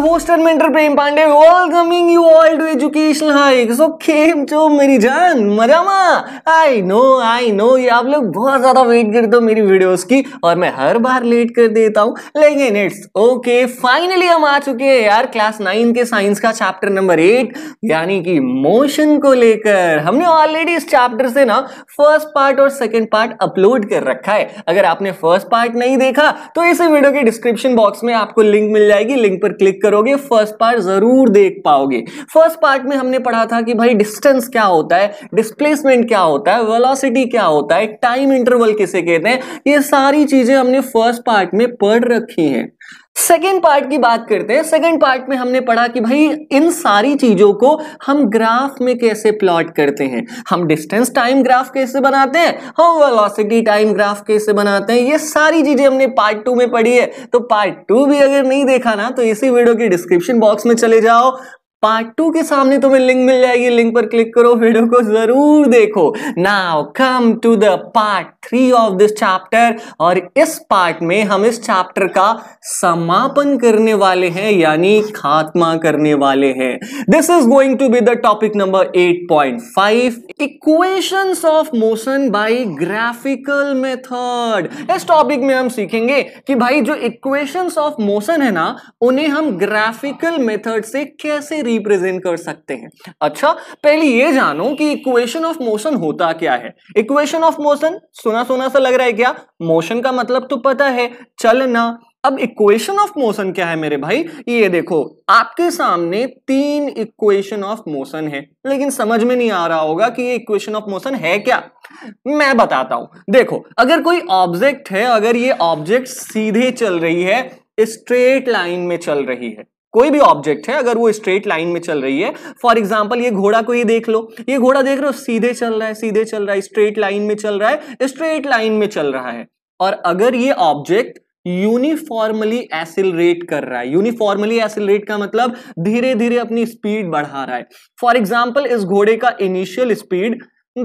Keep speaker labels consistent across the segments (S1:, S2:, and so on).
S1: होस्टर mentor Prem Pandey welcoming you all to education hike so खेम चो मेरी जान मजा मा आई नो आई नो ये आप लोग बहुत ज़्यादा वेट करते हो मेरी वीडियोस की और मैं हर बार लेट कर देता हूँ लेकिन इट्स ओके फाइनली हम आ चुके हैं यार क्लास नाइन के साइंस का चैप्टर नंबर एट यानी कि मोशन को लेकर हमने ऑलरेडी इस चैप्टर से ना फर्स्ट पार्ट और सेकेंड पार्ट अपलोड कर रखा है अगर आपने फर्स्ट पार्ट नहीं देखा तो इसे वीडियो के डिस्क्रिप्शन बॉक्स में आपको लिंक मिल जाएगी लिंक पर क्लिक कर करोगे फर्स्ट पार्ट जरूर देख पाओगे फर्स्ट पार्ट में हमने पढ़ा था कि भाई डिस्टेंस क्या होता है डिस्प्लेसमेंट क्या होता है वेलोसिटी क्या होता है टाइम इंटरवल किसे कहते हैं ये सारी चीजें हमने फर्स्ट पार्ट में पढ़ रखी हैं सेकेंड पार्ट की बात करते हैं सेकेंड पार्ट में हमने पढ़ा कि भाई इन सारी चीजों को हम ग्राफ में कैसे प्लॉट करते हैं हम डिस्टेंस टाइम ग्राफ कैसे बनाते हैं हम वेलोसिटी टाइम ग्राफ कैसे बनाते हैं ये सारी चीजें हमने पार्ट टू में पढ़ी है तो पार्ट टू भी अगर नहीं देखा ना तो इसी वीडियो के डिस्क्रिप्शन बॉक्स में चले जाओ पार्ट टू के सामने तुम्हें लिंक मिल जाएगी लिंक पर क्लिक करो वीडियो को जरूर देखो now come to the part three of this chapter और इस पार्ट में हम इस चैप्टर का समापन करने वाले हैं यानी खात्मा करने वाले हैं this is going to be the topic number 8.5 equations of motion by graphical method इस टॉपिक में हम सीखेंगे कि भाई जो इक्वेशन ऑफ मोशन है ना उन्हें हम ग्राफिकल मेथड से कैसे रिप्रेजेंट कर सकते हैं अच्छा पहले ये जानो कि इक्वेशन ऑफ मोशन होता क्या है इक्वेशन ऑफ मोशन सुना सुना सा लग रहा है क्या मोशन का मतलब तो पता है चलना अब इक्वेशन ऑफ मोशन क्या है मेरे भाई ये देखो आपके सामने तीन इक्वेशन ऑफ मोशन है लेकिन समझ में नहीं आ रहा होगा कि ये इक्वेशन ऑफ मोशन है क्या मैं बताता हूं देखो अगर कोई ऑब्जेक्ट है अगर ये ऑब्जेक्ट सीधे चल रही है स्ट्रेट लाइन में चल रही है कोई भी ऑब्जेक्ट है अगर वो स्ट्रेट लाइन में चल रही है फॉर एग्जाम्पल ये घोड़ा को ये देख लो ये घोड़ा देख रहे हो सीधे चल रहा है सीधे चल रहा है स्ट्रेट लाइन में चल रहा है स्ट्रेट लाइन में चल रहा है और अगर ये ऑब्जेक्ट यूनिफॉर्मली एसिलरेट कर रहा है यूनिफॉर्मली एसिलरेट का मतलब धीरे धीरे अपनी स्पीड बढ़ा रहा है फॉर एग्जाम्पल इस घोड़े का इनिशियल स्पीड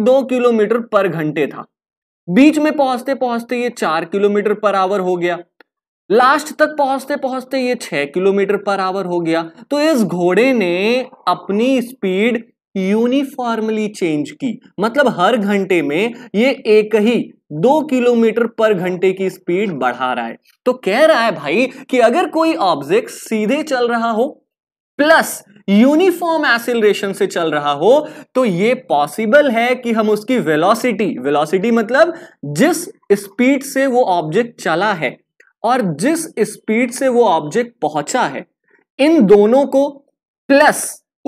S1: दो किलोमीटर पर घंटे था बीच में पहुंचते पहुंचते ये चार किलोमीटर पर आवर हो गया लास्ट तक पहुंचते पहुंचते ये छह किलोमीटर पर आवर हो गया तो इस घोड़े ने अपनी स्पीड यूनिफॉर्मली चेंज की मतलब हर घंटे में ये एक ही दो किलोमीटर पर घंटे की स्पीड बढ़ा रहा है तो कह रहा है भाई कि अगर कोई ऑब्जेक्ट सीधे चल रहा हो प्लस यूनिफॉर्म एसिलेशन से चल रहा हो तो ये पॉसिबल है कि हम उसकी वेलोसिटी वेलोसिटी मतलब जिस स्पीड से वो ऑब्जेक्ट चला है और जिस स्पीड से वो ऑब्जेक्ट पहुंचा है इन दोनों को प्लस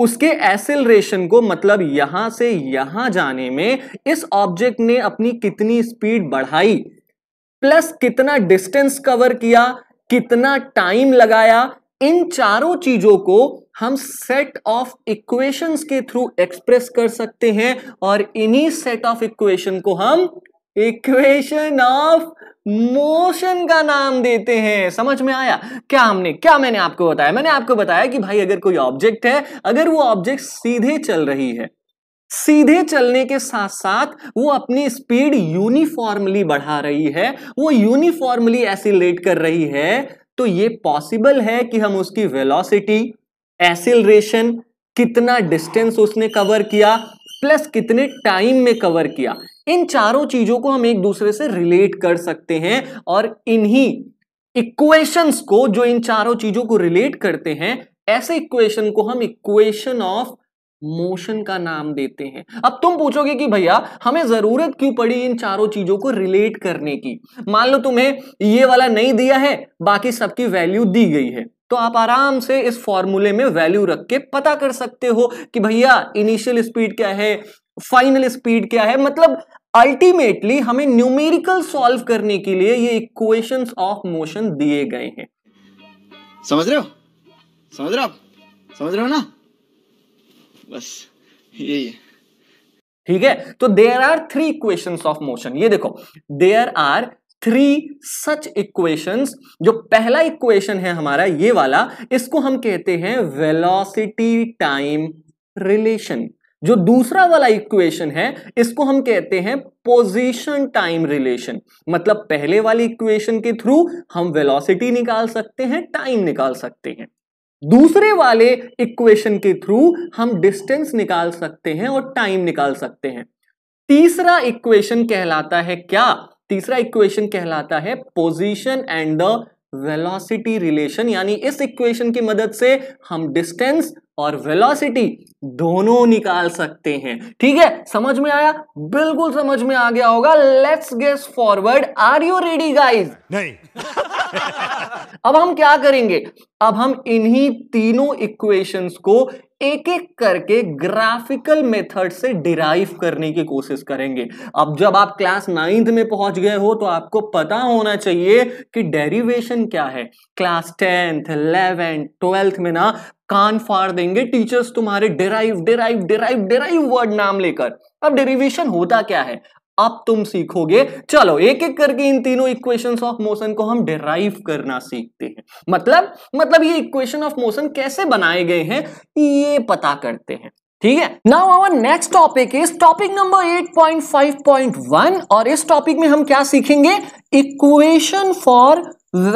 S1: उसके एसेलरेशन को मतलब यहां से यहां जाने में इस ऑब्जेक्ट ने अपनी कितनी स्पीड बढ़ाई प्लस कितना डिस्टेंस कवर किया कितना टाइम लगाया इन चारों चीजों को हम सेट ऑफ इक्वेशंस के थ्रू एक्सप्रेस कर सकते हैं और इन्हीं सेट ऑफ इक्वेशन को हम इक्वेशन ऑफ मोशन का नाम देते हैं समझ में आया क्या हमने क्या मैंने आपको बताया मैंने आपको बताया कि भाई अगर कोई ऑब्जेक्ट है अगर वो ऑब्जेक्ट सीधे चल रही है सीधे चलने के साथ साथ वो अपनी स्पीड यूनिफॉर्मली बढ़ा रही है वो यूनिफॉर्मली एसिलेट कर रही है तो ये पॉसिबल है कि हम उसकी वेलोसिटी एसिलेशन कितना डिस्टेंस उसने कवर किया प्लस कितने टाइम में कवर किया इन चारों चीजों को हम एक दूसरे से रिलेट कर सकते हैं और इन्हीं इक्वेशंस को जो इन चारों चीजों को रिलेट करते हैं ऐसे इक्वेशन को हम इक्वेशन ऑफ मोशन का नाम देते हैं अब तुम पूछोगे कि भैया हमें जरूरत क्यों पड़ी इन चारों चीजों को रिलेट करने की मान लो तुम्हें ये वाला नहीं दिया है बाकी सबकी वैल्यू दी गई है तो आप आराम से इस फॉर्मूले में वैल्यू रख के पता कर सकते हो कि भैया इनिशियल स्पीड क्या है फाइनल स्पीड क्या है मतलब अल्टीमेटली हमें न्यूमेरिकल सॉल्व करने के लिए ये इक्वेशंस ऑफ मोशन दिए गए हैं समझ रहे हो समझ रहे हो समझ रहे हो ना बस यही है ठीक है तो there are three equation of motion ये देखो there are three such equations जो पहला इक्वेशन है हमारा ये वाला इसको हम कहते हैं वेलोसिटी टाइम रिलेशन जो दूसरा वाला इक्वेशन है इसको हम कहते हैं पोजीशन टाइम रिलेशन मतलब पहले वाली इक्वेशन के थ्रू हम वेलोसिटी निकाल सकते हैं टाइम निकाल सकते हैं दूसरे वाले इक्वेशन के थ्रू हम डिस्टेंस निकाल सकते हैं और टाइम निकाल सकते हैं तीसरा इक्वेशन कहलाता है क्या तीसरा इक्वेशन कहलाता है position and the velocity relation यानी इस इक्वेशन की मदद से हम डिस्टेंस और वेलोसिटी दोनों निकाल सकते हैं ठीक है समझ में आया बिल्कुल समझ में आ गया होगा let's guess forward are you ready guys नहीं अब हम क्या करेंगे अब हम इन्हीं तीनों इक्वेशंस को एक एक करके ग्राफिकल मेथड से डिराइव करने की कोशिश करेंगे अब जब आप क्लास नाइन्थ में पहुंच गए हो तो आपको पता होना चाहिए कि डेरिवेशन क्या है क्लास टेंथ इलेवेंथ ट्वेल्थ में ना कान फाड़ देंगे टीचर्स तुम्हारे derive derive derive derive word नाम लेकर अब डेरिवेशन होता क्या है अब तुम सीखोगे चलो एक एक करके इन तीनों इक्वेशन ऑफ मोशन को हम डिराइव करना सीखते हैं मतलब मतलब ये इक्वेशन ऑफ मोशन कैसे बनाए गए हैं ये पता करते हैं ठीक है now our next topic is topic number 8.5.1 और इस टॉपिक में हम क्या सीखेंगे equation for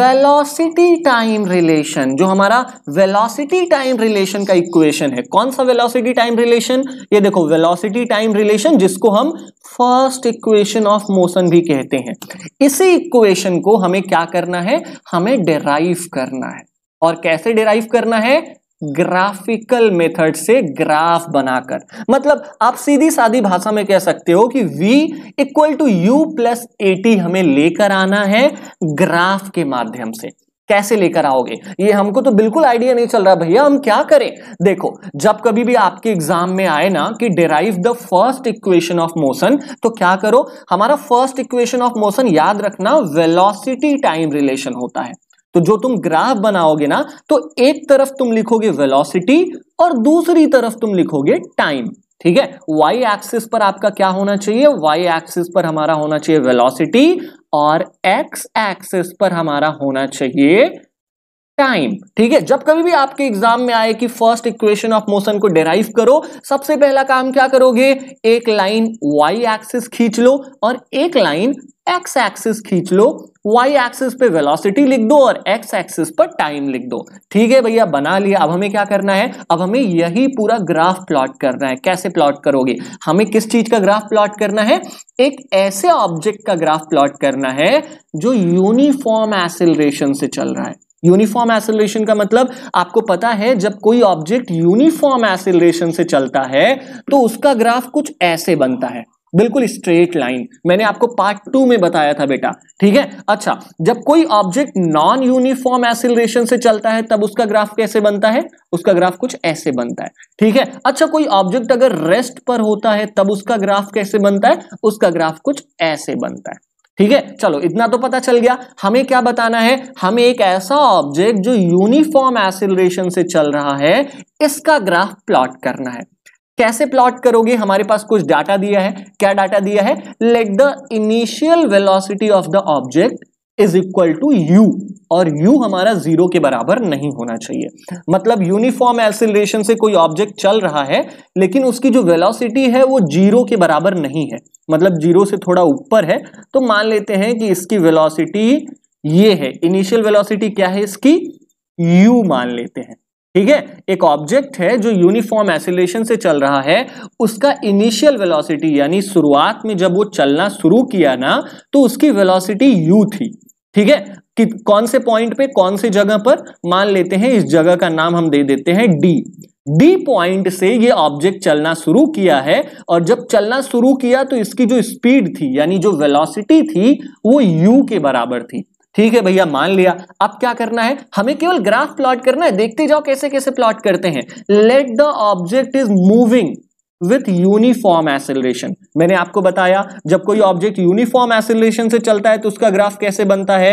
S1: velocity time relation जो हमारा वेलोसिटी टाइम रिलेशन का इक्वेशन है कौन सा वेलोसिटी टाइम रिलेशन ये देखो वेलोसिटी टाइम रिलेशन जिसको हम फर्स्ट इक्वेशन ऑफ मोशन भी कहते हैं इसी इक्वेशन को हमें क्या करना है हमें डिराइव करना है और कैसे डिराइव करना है ग्राफिकल मेथड से ग्राफ बनाकर मतलब आप सीधी साधी भाषा में कह सकते हो कि v equal to u plus AT हमें लेकर आना है ग्राफ के माध्यम से कैसे लेकर आओगे ये हमको तो बिल्कुल आइडिया नहीं चल रहा भैया हम क्या करें देखो जब कभी भी आपके एग्जाम में आए ना कि derive the first equation of motion तो क्या करो हमारा फर्स्ट इक्वेशन ऑफ मोशन याद रखना वेलोसिटी टाइम रिलेशन होता है तो जो तुम ग्राफ बनाओगे ना तो एक तरफ तुम लिखोगे वेलोसिटी और दूसरी तरफ तुम लिखोगे टाइम ठीक है वाई एक्सिस पर आपका क्या होना चाहिए वाई एक्सिस पर हमारा होना चाहिए वेलोसिटी और एक्स एक्सिस पर हमारा होना चाहिए टाइम ठीक है जब कभी भी आपके एग्जाम में आए कि फर्स्ट इक्वेशन ऑफ मोशन को डेराइव करो सबसे पहला काम क्या करोगे एक लाइन वाई एक्सिस खींच लो और एक लाइन एक्स एक्सिस खींच लो वाई एक्सिस पे वेलोसिटी लिख दो और एक्स एक्सिस पर टाइम लिख दो ठीक है भैया बना लिया अब हमें क्या करना है अब हमें यही पूरा ग्राफ प्लॉट करना है कैसे प्लॉट करोगे हमें किस चीज का ग्राफ प्लॉट करना है एक ऐसे ऑब्जेक्ट का ग्राफ प्लॉट करना है जो यूनिफॉर्म एसिलेशन से चल रहा है यूनिफॉर्म एसिलेशन का मतलब आपको पता है जब कोई ऑब्जेक्ट यूनिफॉर्म एसिलेशन से चलता है तो उसका ग्राफ कुछ ऐसे बनता है बिल्कुल स्ट्रेट लाइन मैंने आपको पार्ट टू में बताया था बेटा ठीक है अच्छा जब कोई ऑब्जेक्ट नॉन यूनिफॉर्म एसिलेशन से चलता है तब उसका ग्राफ कैसे बनता है उसका ग्राफ कुछ ऐसे बनता है ठीक है अच्छा कोई ऑब्जेक्ट अगर रेस्ट पर होता है तब उसका ग्राफ कैसे बनता है उसका ग्राफ कुछ ऐसे बनता है ठीक है चलो इतना तो पता चल गया हमें क्या बताना है हमें एक ऐसा ऑब्जेक्ट जो यूनिफॉर्म एसिलेशन से चल रहा है इसका ग्राफ प्लॉट करना है कैसे प्लॉट करोगे हमारे पास कुछ डाटा दिया है क्या डाटा दिया है let the initial velocity of the object is equal to u और u हमारा जीरो के बराबर नहीं होना चाहिए मतलब यूनिफॉर्म एक्सिलेशन से कोई ऑब्जेक्ट चल रहा है लेकिन उसकी जो वेलोसिटी है वो जीरो के बराबर नहीं है मतलब जीरो से थोड़ा ऊपर है तो मान लेते हैं कि इसकी वेलोसिटी ये है इनिशियल वेलोसिटी क्या है इसकी u मान लेते हैं ठीक है एक ऑब्जेक्ट है जो यूनिफॉर्म एसिलेशन से चल रहा है उसका इनिशियल वेलोसिटी यानी शुरुआत में जब वो चलना शुरू किया ना तो उसकी वेलोसिटी यू थी ठीक है कि कौन से पॉइंट पे कौन से जगह पर मान लेते हैं इस जगह का नाम हम दे देते हैं डी डी पॉइंट से ये ऑब्जेक्ट चलना शुरू किया है और जब चलना शुरू किया तो इसकी जो स्पीड थी यानी जो वेलोसिटी थी वो यू के बराबर थी ठीक है भैया मान लिया अब क्या करना है हमें केवल ग्राफ प्लॉट करना है देखते जाओ कैसे कैसे प्लॉट करते हैं let the object is moving with uniform acceleration मैंने आपको बताया जब कोई ऑब्जेक्ट यूनिफॉर्म एसिलेशन से चलता है तो उसका ग्राफ कैसे बनता है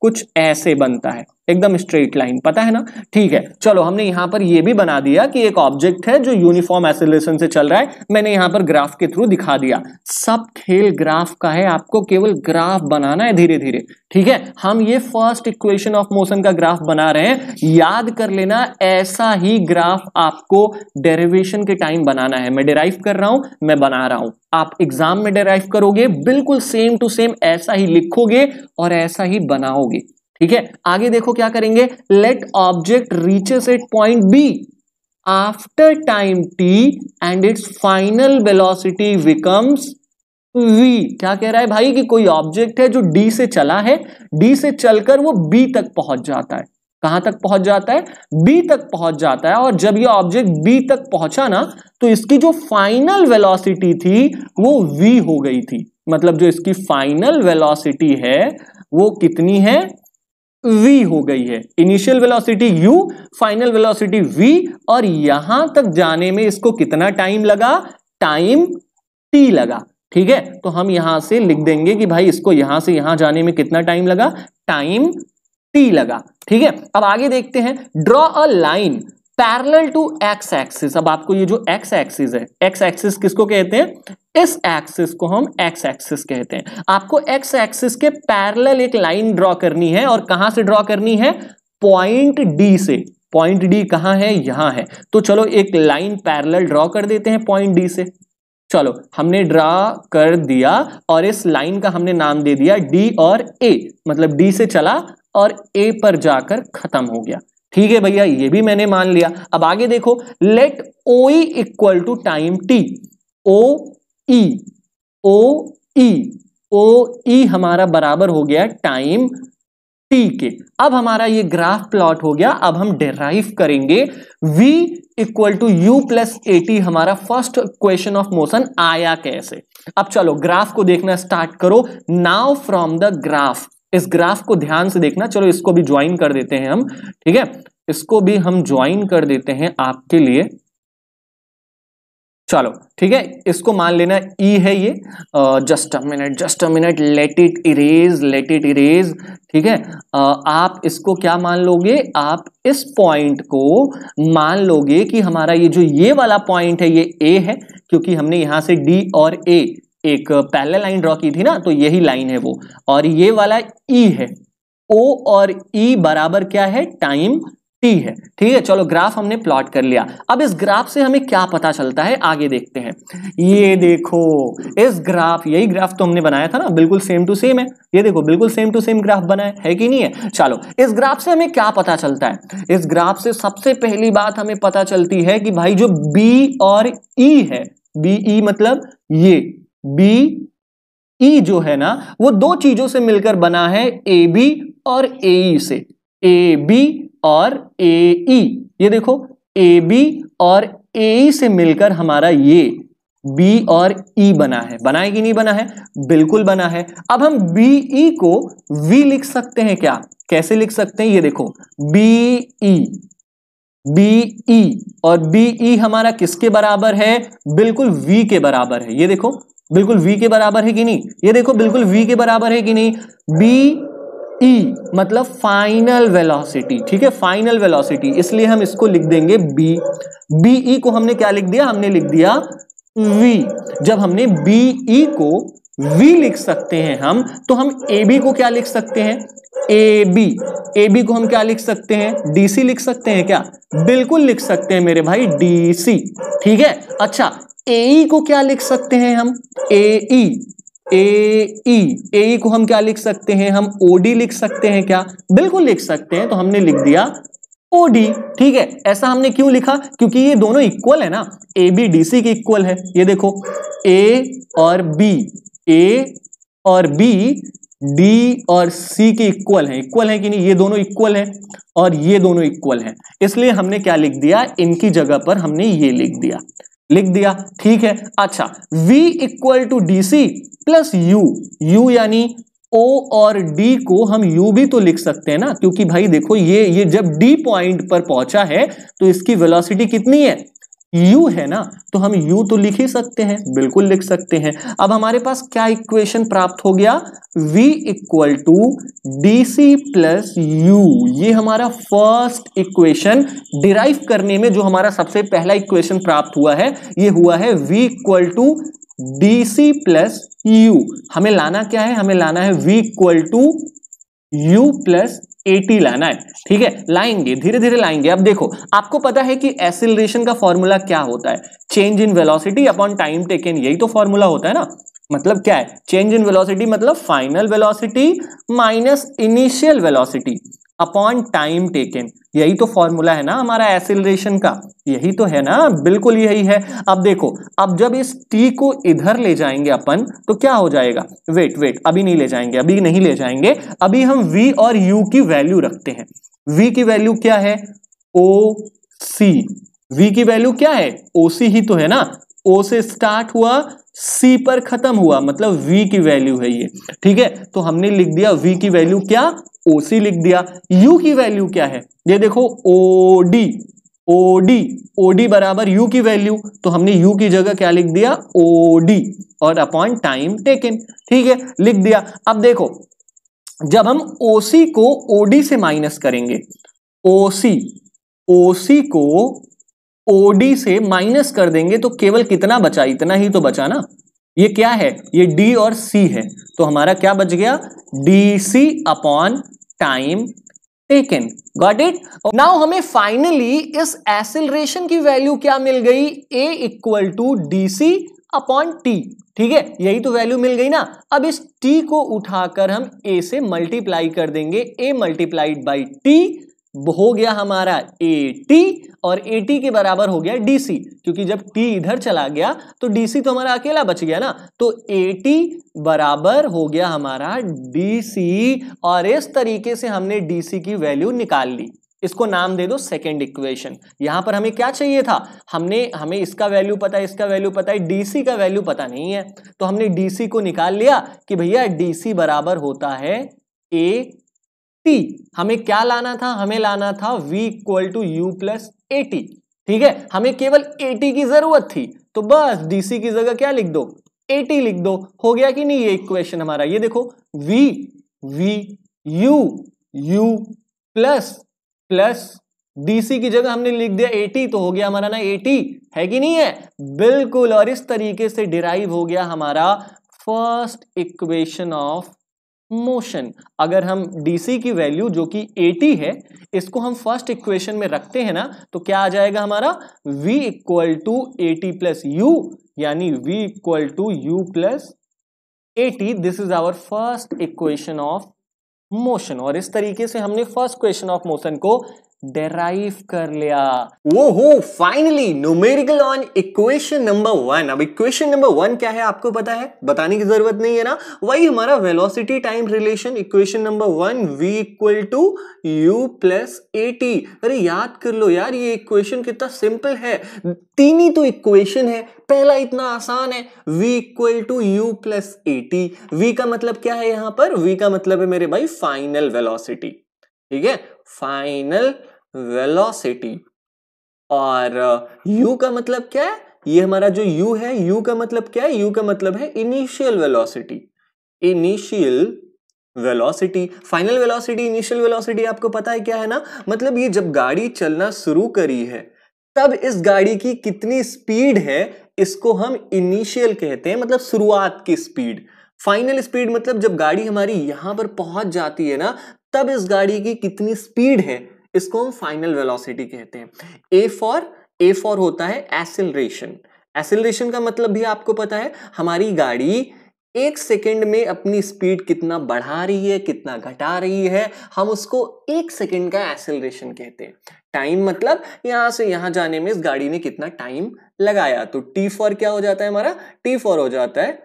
S1: कुछ ऐसे बनता है एकदम स्ट्रेट लाइन पता है ना ठीक है चलो हमने यहां पर यह भी बना दिया कि एक ऑब्जेक्ट है जो यूनिफॉर्म एसिलेशन से चल रहा है मैंने यहां पर ग्राफ के थ्रू दिखा दिया सब खेल ग्राफ का है आपको केवल ग्राफ बनाना है धीरे धीरे ठीक है हम ये फर्स्ट इक्वेशन ऑफ मोशन का ग्राफ बना रहे हैं याद कर लेना ऐसा ही ग्राफ आपको डेरिवेशन के टाइम बनाना है मैं डेराइव कर रहा हूं मैं बना रहा हूं आप एग्जाम में डेराइव करोगे बिल्कुल सेम टू सेम ऐसा ही लिखोगे और ऐसा ही बनाओगे ठीक है आगे देखो क्या करेंगे let object reaches at point B after time t and its final velocity becomes v क्या कह रहा है भाई कि कोई ऑब्जेक्ट है जो डी से चला है डी से चलकर वो बी तक पहुंच जाता है कहां तक पहुंच जाता है बी तक पहुंच जाता है और जब ये ऑब्जेक्ट बी तक पहुंचा ना तो इसकी जो फाइनल वेलोसिटी थी वो v हो गई थी मतलब जो इसकी फाइनल वेलोसिटी है वो कितनी है v हो गई है initial velocity u final velocity v और यहां तक जाने में इसको कितना टाइम लगा टाइम t लगा ठीक है तो हम यहां से लिख देंगे कि भाई इसको यहां से यहां जाने में कितना टाइम लगा टाइम टी लगा ठीक है अब आगे देखते हैं draw a line parallel to X axis अब आपको ये जो एक्स एक्सिस है एक्स एक्सिस किसको कहते हैं इस एक्सिस को हम एक्स एक्सिस कहते हैं आपको एक्स एक्सिस के पैरेलल एक लाइन ड्रॉ करनी है और कहां से ड्रॉ करनी है पॉइंट डी से पॉइंट डी कहां है यहां है तो चलो एक लाइन पैरेलल ड्रॉ कर देते हैं पॉइंट डी से चलो हमने ड्रा कर दिया और इस लाइन का हमने नाम दे दिया डी और ए मतलब डी से चला और ए पर जाकर खत्म हो गया ठीक है भैया ये भी मैंने मान लिया अब आगे देखो let O equal to time t O E O E O E हमारा बराबर हो गया टाइम टी के अब हमारा ये ग्राफ प्लॉट हो गया अब हम डेराइव करेंगे v equal to u plus a t हमारा फर्स्ट क्वेश्चन ऑफ मोशन आया कैसे अब चलो ग्राफ को देखना स्टार्ट करो नाउ फ्रॉम द ग्राफ इस ग्राफ को ध्यान से देखना चलो इसको भी ज्वाइन कर देते हैं हम ठीक है इसको भी हम ज्वाइन कर देते हैं आपके लिए चलो ठीक है इसको मान लेना ई e है ये just a minute just a minute let it erase let it erase ठीक है आप इसको क्या मान लोगे आप इस पॉइंट को मान लोगे कि हमारा ये जो ये वाला पॉइंट है ये ए है क्योंकि हमने यहां से डी और ए एक पहले लाइन ड्रॉ की थी ना तो यही लाइन है वो और ये वाला ई e है ओ और ई e बराबर क्या है टाइम टी है ठीक है चलो ग्राफ हमने प्लॉट कर लिया अब इस ग्राफ से हमें क्या पता चलता है आगे देखते हैं ये देखो इस ग्राफ यही ग्राफ तो हमने बनाया था ना बिल्कुल सेम टू सेम है ये देखो बिल्कुल सेम टू सेम ग्राफ बना है, है कि नहीं है चलो इस ग्राफ से हमें क्या पता चलता है इस ग्राफ से सबसे पहली बात हमें पता चलती है कि भाई जो बी और ई e है बीई e मतलब ये बी ई जो है ना वो दो चीजों से मिलकर बना है ए बी और ए ई से ए बी और ए ई ये देखो ए बी और ए ई से मिलकर हमारा ये बी और ई बना है बना है कि नहीं बना है बिल्कुल बना है अब हम बी ई को वी लिख सकते हैं क्या कैसे लिख सकते हैं ये देखो B E B E e और बी ई e हमारा किसके बराबर है बिल्कुल वी के बराबर है ये देखो बिल्कुल वी के बराबर है कि नहीं ये देखो बिल्कुल वी के बराबर है कि नहीं बी ई e मतलब फाइनल वेलोसिटी ठीक है फाइनल वेलोसिटी इसलिए हम इसको लिख देंगे बी बी ई को हमने क्या लिख दिया हमने लिख दिया v जब हमने बी ई को वी लिख सकते हैं हम तो हम ए बी को क्या लिख सकते हैं ए बी ए बी को हम क्या लिख सकते हैं डी सी लिख सकते हैं क्या बिल्कुल लिख सकते हैं मेरे भाई डी सी ठीक है अच्छा ए e को क्या लिख सकते हैं हम ए ई ए ई ए को हम क्या लिख सकते हैं हम ओ डी लिख सकते हैं क्या बिल्कुल लिख सकते हैं तो हमने लिख दिया ओ डी ठीक है ऐसा हमने क्यों लिखा क्योंकि ये दोनों इक्वल है ना ए बी डी सी के इक्वल है ये देखो ए और बी ए और बी डी और सी के इक्वल हैं इक्वल हैं कि नहीं ये दोनों इक्वल हैं और ये दोनों इक्वल हैं इसलिए हमने क्या लिख दिया इनकी जगह पर हमने ये लिख दिया लिख दिया ठीक है अच्छा V equal to D C plus u u यानी O और D को हम U भी तो लिख सकते हैं ना क्योंकि भाई देखो ये ये जब D पॉइंट पर पहुंचा है तो इसकी वेलोसिटी कितनी है u है ना तो हम u तो लिख ही सकते हैं बिल्कुल लिख सकते हैं अब हमारे पास क्या इक्वेशन प्राप्त हो गया v equal to D C plus u ये हमारा फर्स्ट इक्वेशन डिराइव करने में जो हमारा सबसे पहला इक्वेशन प्राप्त हुआ है ये हुआ है v equal to D C plus u हमें लाना क्या है हमें लाना है v equal to u plus a t लाना है ठीक है लाएंगे धीरे धीरे लाएंगे अब देखो आपको पता है कि एसिलेशन का फॉर्मूला क्या होता है change in velocity upon time taken यही तो फॉर्मूला होता है ना मतलब क्या है चेंज इन वेलोसिटी मतलब final velocity minus initial velocity upon time taken यही तो फॉर्मूला है ना हमारा एसिलेशन का यही तो है ना बिल्कुल यही है अब देखो अब जब इस टी को इधर ले जाएंगे अपन तो क्या हो जाएगा वेट वेट अभी नहीं ले जाएंगे अभी नहीं ले जाएंगे अभी हम वी और यू की वैल्यू रखते हैं वी की वैल्यू क्या है ओ सी वी की वैल्यू क्या है ओ सी ही तो है ना ओ से स्टार्ट हुआ सी पर खत्म हुआ मतलब v की वैल्यू है ये ठीक है तो हमने लिख दिया v की वैल्यू क्या ओ सी लिख दिया u की वैल्यू क्या है ये देखो O D O D O D बराबर यू की वैल्यू तो हमने यू की जगह क्या लिख दिया ओ डी और अपॉन टाइम टेकन ठीक है लिख दिया अब देखो जब हम ओसी को ओडी से माइनस करेंगे ओसी ओसी को ओडी से माइनस कर देंगे तो केवल कितना बचा इतना ही तो बचा ना ये क्या है ये डी और सी है तो हमारा क्या बच गया D C upon time taken got it now हमें फाइनली इस एसिलेशन की वैल्यू क्या मिल गई a equal to D C upon t ठीक है यही तो वैल्यू मिल गई ना अब इस टी को उठाकर हम ए से मल्टीप्लाई कर देंगे ए मल्टीप्लाइड बाई टी हो गया हमारा ए टी और ए टी के बराबर हो गया डीसी क्योंकि जब टी इधर चला गया तो डीसी तो हमारा अकेला बच गया ना तो ए टी बराबर हो गया हमारा डीसी और इस तरीके से हमने डीसी की वैल्यू निकाल ली इसको नाम दे दो सेकेंड इक्वेशन यहां पर हमें क्या चाहिए था हमने हमें इसका वैल्यू पता है इसका वैल्यू पता है डीसी का वैल्यू पता नहीं है तो हमने डीसी को निकाल लिया कि भैया डीसी बराबर होता है ए टी हमें क्या लाना था हमें लाना था v equal to u plus t ठीक है हमें केवल 80 की जरूरत थी तो बस डीसी की जगह क्या लिख दो 80 लिख दो हो गया कि नहीं ये इक्वेशन हमारा ये देखो v v u u plus plus DC की जगह हमने लिख दिया 80 तो हो गया हमारा ना 80 है कि नहीं है बिल्कुल और इस तरीके से डिराइव हो गया हमारा फर्स्ट इक्वेशन ऑफ मोशन अगर हम डीसी की वैल्यू जो कि 80 है इसको हम फर्स्ट इक्वेशन में रखते हैं ना तो क्या आ जाएगा हमारा v equal to a t plus u यानी v equal to u plus a t this is our first equation of motion और इस तरीके से हमने फर्स्ट क्वेश्चन ऑफ मोशन को डेराइव कर लिया वो हो finally numerical on equation number one अब इक्वेशन नंबर वन क्या है आपको पता है बताने की जरूरत नहीं है ना वही हमारा velocity time relation equation number one v equal to u plus a t अरे याद कर लो यार ये इक्वेशन कितना सिंपल है तीन ही तो इक्वेशन है पहला इतना आसान है v equal to u plus a t v का मतलब क्या है यहां पर v का मतलब है मेरे भाई फाइनल वेलोसिटी ठीक है फाइनल वेलोसिटी और u का मतलब क्या है ये हमारा जो u है u का मतलब क्या है u का मतलब है initial velocity initial velocity final velocity initial velocity आपको पता है क्या है ना मतलब ये जब गाड़ी चलना शुरू करी है तब इस गाड़ी की कितनी स्पीड है इसको हम इनिशियल कहते हैं मतलब शुरुआत की स्पीड फाइनल स्पीड मतलब जब गाड़ी हमारी यहां पर पहुंच जाती है ना तब इस गाड़ी की कितनी स्पीड है इसको हम फाइनल वेलोसिटी कहते हैं ए फॉर ए फॉर होता है एसिलरेशन एसिलरेशन का मतलब भी आपको पता है हमारी गाड़ी एक सेकेंड में अपनी स्पीड कितना बढ़ा रही है कितना घटा रही है हम उसको एक सेकेंड का एसिलरेशन कहते हैं टाइम मतलब यहां से यहां जाने में इस गाड़ी ने कितना टाइम लगाया तो टी फॉर क्या हो जाता है हमारा टी फॉर हो जाता है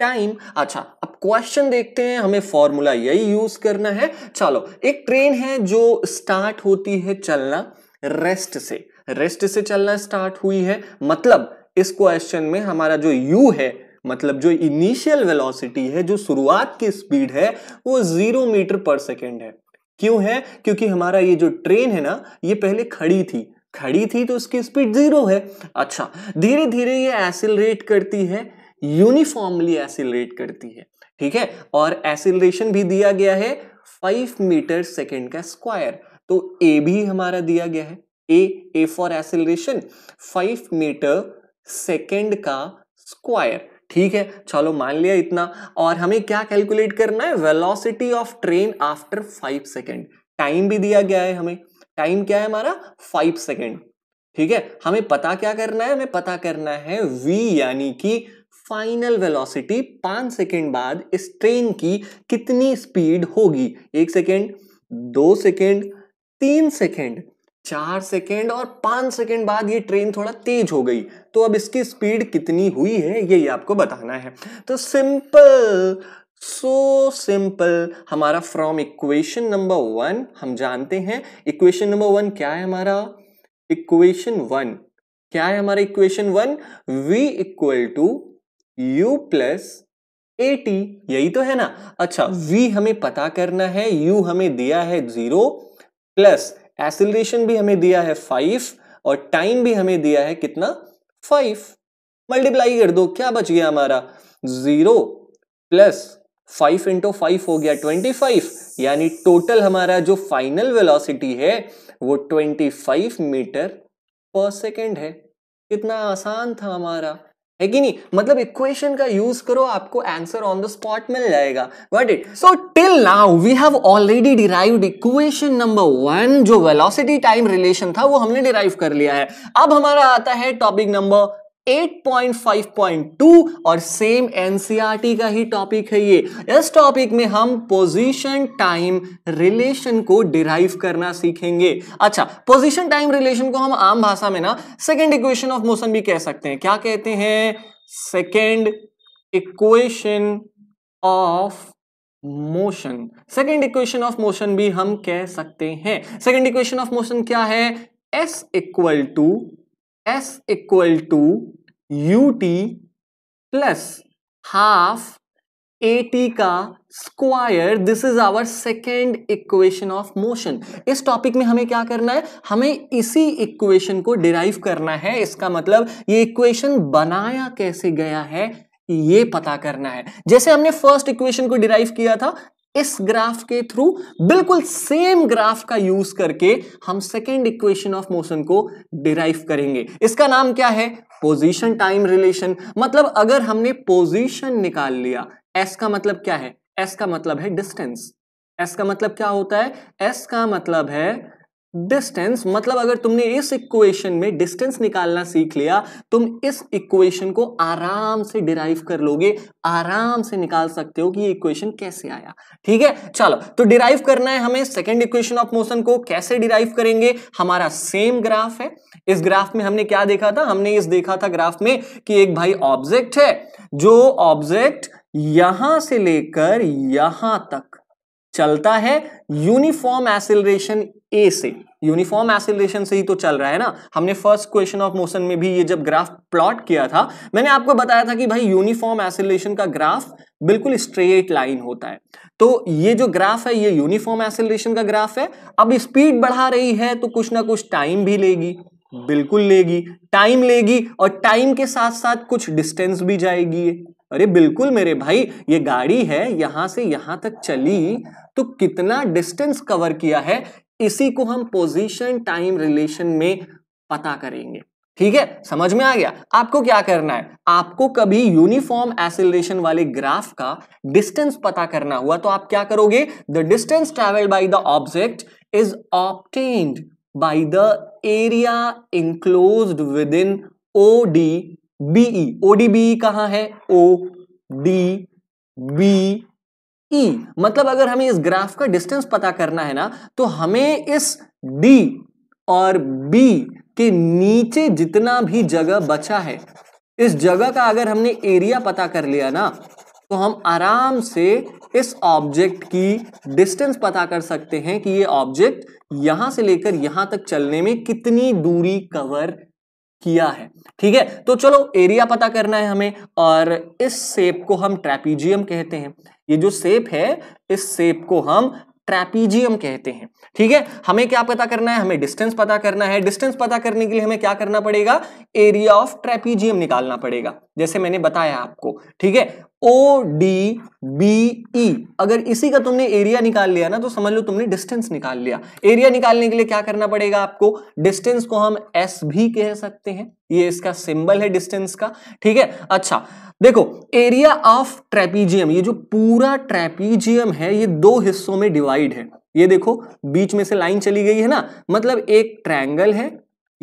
S1: टाइम अच्छा अब क्वेश्चन देखते हैं हमें फॉर्मूला यही यूज करना है चलो एक ट्रेन है जो स्टार्ट होती है चलना रेस्ट से रेस्ट से चलना स्टार्ट हुई है मतलब इस क्वेश्चन में हमारा जो u है मतलब जो इनिशियल वेलोसिटी है जो शुरुआत की स्पीड है वो जीरो मीटर पर सेकेंड है क्यों है क्योंकि हमारा ये जो ट्रेन है ना ये पहले खड़ी थी खड़ी थी तो उसकी स्पीड जीरो है अच्छा धीरे धीरे ये एसिलरेट करती है यूनिफॉर्मली एसिलेट करती है ठीक है और एसिलेशन भी दिया गया है फाइव मीटर सेकेंड का स्क्वायर तो ए भी हमारा दिया गया है a a for acceleration five metre second का स्क्वायर ठीक है चलो मान लिया इतना और हमें क्या कैलकुलेट करना है velocity of train after five second time भी दिया गया है हमें टाइम क्या है हमारा फाइव सेकेंड ठीक है हमें पता क्या करना है हमें पता करना है वी यानी कि फाइनल वेलोसिटी पांच सेकेंड बाद इस ट्रेन की कितनी स्पीड होगी एक सेकेंड दो सेकेंड तीन सेकेंड चार सेकेंड और पांच सेकेंड बाद ये ट्रेन थोड़ा तेज हो गई तो अब इसकी स्पीड कितनी हुई है ये आपको बताना है तो सिंपल सो so सिंपल हमारा फ्रॉम इक्वेशन नंबर वन हम जानते हैं इक्वेशन नंबर वन क्या है हमारा इक्वेशन वन क्या है हमारा equation one v equal to u plus a t यही तो है ना अच्छा v हमें पता करना है u हमें दिया है जीरो प्लस एसिलेशन भी हमें दिया है फाइव और टाइम भी हमें दिया है कितना फाइव मल्टीप्लाई कर दो क्या बच गया हमारा zero plus five into five हो गया ट्वेंटी फाइव यानी टोटल हमारा जो फाइनल वेलोसिटी है वो twenty five metre per second है कितना आसान था हमारा है कि नहीं मतलब इक्वेशन का यूज करो आपको आंसर ऑन द स्पॉट मिल जाएगा what it so till now we have already derived equation number one जो वेलोसिटी टाइम रिलेशन था वो हमने डिराइव कर लिया है अब हमारा आता है टॉपिक नंबर 8.5.2 और सेम एनसीईआरटी e का ही टॉपिक है ये इस टॉपिक में हम पोजीशन टाइम रिलेशन को डिराइव करना सीखेंगे अच्छा पोजीशन टाइम रिलेशन को हम आम भाषा में ना सेकेंड इक्वेशन ऑफ मोशन भी कह सकते हैं क्या कहते हैं second equation of motion second equation of motion भी हम कह सकते हैं सेकेंड इक्वेशन ऑफ मोशन क्या है S equal to S equal to u t plus half a t का square this is our second equation of motion इस topic में हमें क्या करना है हमें इसी इक्वेशन को डिराइव करना है इसका मतलब ये इक्वेशन बनाया कैसे गया है ये पता करना है जैसे हमने फर्स्ट इक्वेशन को डिराइव किया था इस ग्राफ के थ्रू बिल्कुल सेम ग्राफ का यूज करके हम सेकेंड इक्वेशन ऑफ मोशन को डिराइव करेंगे इसका नाम क्या है पोजीशन टाइम रिलेशन मतलब अगर हमने पोजीशन निकाल लिया एस का मतलब क्या है एस का मतलब है डिस्टेंस एस का मतलब क्या होता है एस का मतलब है डिस्टेंस मतलब अगर तुमने इस इक्वेशन में डिस्टेंस निकालना सीख लिया तुम इस इक्वेशन को आराम से डिराइव कर लोगे आराम से निकाल सकते हो कि ये इक्वेशन कैसे आया ठीक है चलो तो डिराइव करना है हमें सेकेंड इक्वेशन ऑफ मोशन को कैसे डिराइव करेंगे हमारा सेम ग्राफ है इस ग्राफ में हमने क्या देखा था हमने इस देखा था ग्राफ में कि एक भाई ऑब्जेक्ट है जो ऑब्जेक्ट यहां से लेकर यहां तक चलता है यूनिफॉर्म एसिलेशन ए से यूनिफॉर्म एसिलेशन से ही तो चल रहा है ना हमने फर्स्ट क्वेश्चन ऑफ मोशन में भी ये जब ग्राफ प्लॉट किया था मैंने आपको बताया था कि भाई यूनिफॉर्म एसिलेशन का ग्राफ बिल्कुल स्ट्रेट लाइन होता है तो ये जो ग्राफ है ये यूनिफॉर्म एसिलेशन का ग्राफ है अब स्पीड बढ़ा रही है तो कुछ ना कुछ टाइम भी लेगी बिल्कुल लेगी टाइम लेगी और टाइम के साथ साथ कुछ डिस्टेंस भी जाएगी अरे बिल्कुल मेरे भाई ये गाड़ी है यहां से यहां तक चली तो कितना डिस्टेंस कवर किया है इसी को हम पोजीशन टाइम रिलेशन में पता करेंगे ठीक है समझ में आ गया आपको क्या करना है आपको कभी यूनिफॉर्म एसिलेशन वाले ग्राफ का डिस्टेंस पता करना हुआ तो आप क्या करोगे the distance travelled by the object is obtained by the area enclose with in O D BE ODB कहां है ओ डी बी ई मतलब अगर हमें इस ग्राफ का डिस्टेंस पता करना है ना तो हमें इस डी और बी के नीचे जितना भी जगह बचा है इस जगह का अगर हमने एरिया पता कर लिया ना तो हम आराम से इस ऑब्जेक्ट की डिस्टेंस पता कर सकते हैं कि ये ऑब्जेक्ट यहां से लेकर यहां तक चलने में कितनी दूरी कवर किया है ठीक है तो चलो एरिया पता करना है हमें और इस सेप को हम ट्रैपीजियम कहते हैं ये जो सेप है इस सेप को हम ट्रैपीजियम कहते हैं ठीक है हमें क्या पता करना है हमें डिस्टेंस पता करना है डिस्टेंस पता करने के लिए हमें क्या करना पड़ेगा एरिया ऑफ ट्रैपीजियम निकालना पड़ेगा जैसे मैंने बताया आपको ठीक है ओ डी बी ई अगर इसी का तुमने एरिया निकाल लिया ना तो समझ लो तुमने डिस्टेंस निकाल लिया एरिया निकालने के लिए क्या करना पड़ेगा आपको डिस्टेंस को हम एस भी कह सकते हैं ये इसका सिंबल है डिस्टेंस का ठीक है अच्छा देखो एरिया ऑफ ट्रेपीजियम ये जो पूरा ट्रेपीजियम है ये दो हिस्सों में डिवाइड है ये देखो बीच में से लाइन चली गई है ना मतलब एक ट्रैंगल है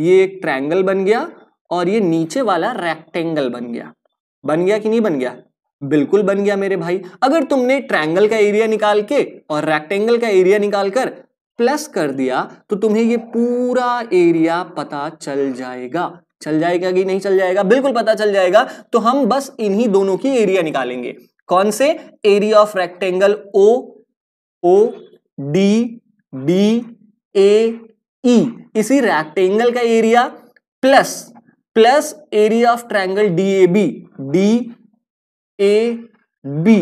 S1: ये एक ट्रैंगल बन गया और ये नीचे वाला रेक्टेंगल बन गया बन गया कि नहीं बन गया बिल्कुल बन गया मेरे भाई अगर तुमने ट्रायंगल का एरिया निकाल के और रेक्टेंगल का एरिया निकाल कर प्लस कर दिया तो तुम्हें ये पूरा एरिया पता चल जाएगा चल जाएगा कि नहीं चल जाएगा बिल्कुल पता चल जाएगा तो हम बस इन्हीं दोनों की एरिया निकालेंगे कौन से area of rectangle O O D B A E इसी रेक्टेंगल का area plus plus area of triangle D A B D A B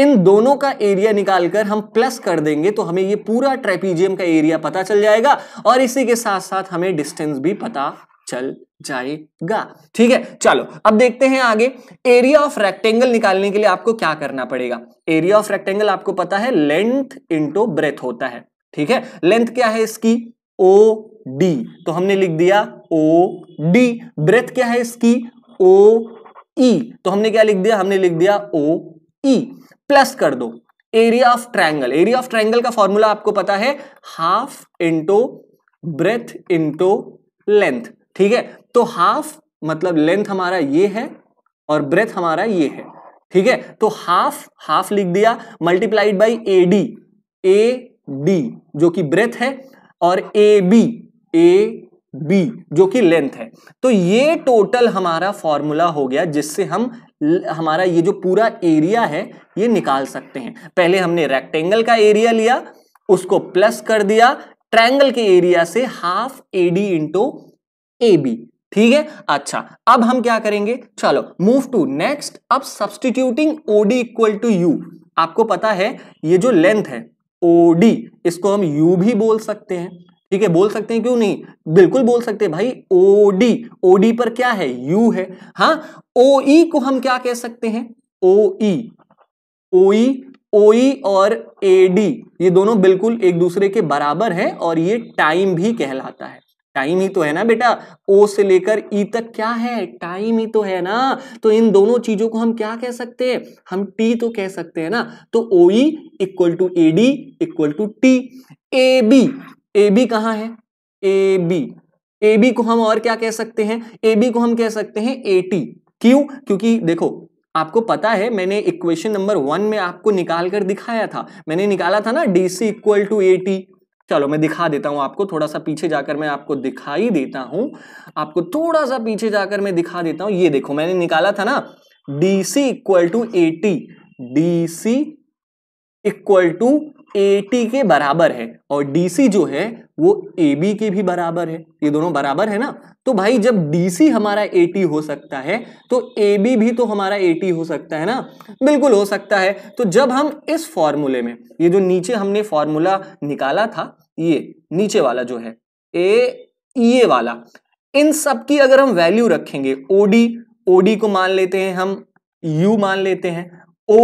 S1: इन दोनों का एरिया निकालकर हम प्लस कर देंगे तो हमें ये पूरा ट्रेपीजियम का एरिया पता चल जाएगा और इसी के साथ साथ हमें डिस्टेंस भी पता चल जाएगा ठीक है चलो अब देखते हैं आगे एरिया ऑफ रेक्टेंगल निकालने के लिए आपको क्या करना पड़ेगा एरिया ऑफ रेक्टेंगल आपको पता है लेंथ इंटो ब्रेथ होता है ठीक है लेंथ क्या है इसकी ओ डी तो हमने लिख दिया ओ डी ब्रेथ क्या है इसकी ओ ई तो हमने क्या लिख दिया हमने लिख दिया ओ ई प्लस कर दो area of triangle area of triangle का फॉर्मूला आपको पता है half into breadth into length ठीक है तो हाफ मतलब लेंथ हमारा ये है और ब्रेथ हमारा ये है ठीक है तो हाफ हाफ लिख दिया multiplied by A D A D जो कि ब्रेथ है और ए बी ए बी जो कि लेंथ है तो ये टोटल हमारा फॉर्मूला हो गया जिससे हम हमारा ये जो पूरा एरिया है ये निकाल सकते हैं पहले हमने रेक्टेंगल का एरिया लिया उसको प्लस कर दिया ट्रायंगल के एरिया से half A D into A B ठीक है अच्छा अब हम क्या करेंगे चलो मूव टू नेक्स्ट अब substituting OD equal to u आपको पता है ये जो लेंथ है ओडी इसको हम यू भी बोल सकते हैं ठीक है बोल सकते हैं क्यों नहीं बिल्कुल बोल सकते हैं भाई ओडी ओडी पर क्या है यू है हाँ ओ ई e को हम क्या कह सकते हैं ओ ई ओ ई ओई और ए डी ये दोनों बिल्कुल एक दूसरे के बराबर हैं और ये टाइम भी कहलाता है टाइम ही तो है ना बेटा ओ से लेकर ई e तक क्या है टाइम ही तो है ना तो इन दोनों चीजों को हम क्या कह सकते हैं हम टी तो कह सकते हैं ना तो O E equal to A D equal to t A B A B कहाँ है ए बी ए बी को हम और क्या कह सकते हैं ए बी को हम कह सकते हैं ए टी क्यों क्योंकि देखो आपको पता है मैंने इक्वेशन नंबर वन में आपको निकाल कर दिखाया था मैंने निकाला था ना D C equal to a t चलो मैं दिखा देता हूं आपको थोड़ा सा पीछे जाकर मैं आपको दिखाई देता हूं आपको थोड़ा सा पीछे जाकर मैं दिखा देता हूं ये देखो मैंने निकाला था ना D C equal to a t D C equal to a t के बराबर है और डीसी जो है वो ए बी के भी बराबर है ये दोनों बराबर है ना तो भाई जब डीसी हमारा एटी हो सकता है तो ए बी भी तो हमारा एटी हो सकता है ना बिल्कुल हो सकता है तो जब हम इस फॉर्मूले में ये जो नीचे हमने फॉर्मूला निकाला था ये नीचे वाला जो है ए ये e वाला इन सब की अगर हम वैल्यू रखेंगे ओडी ओडी को मान लेते हैं हम यू मान लेते हैं ओ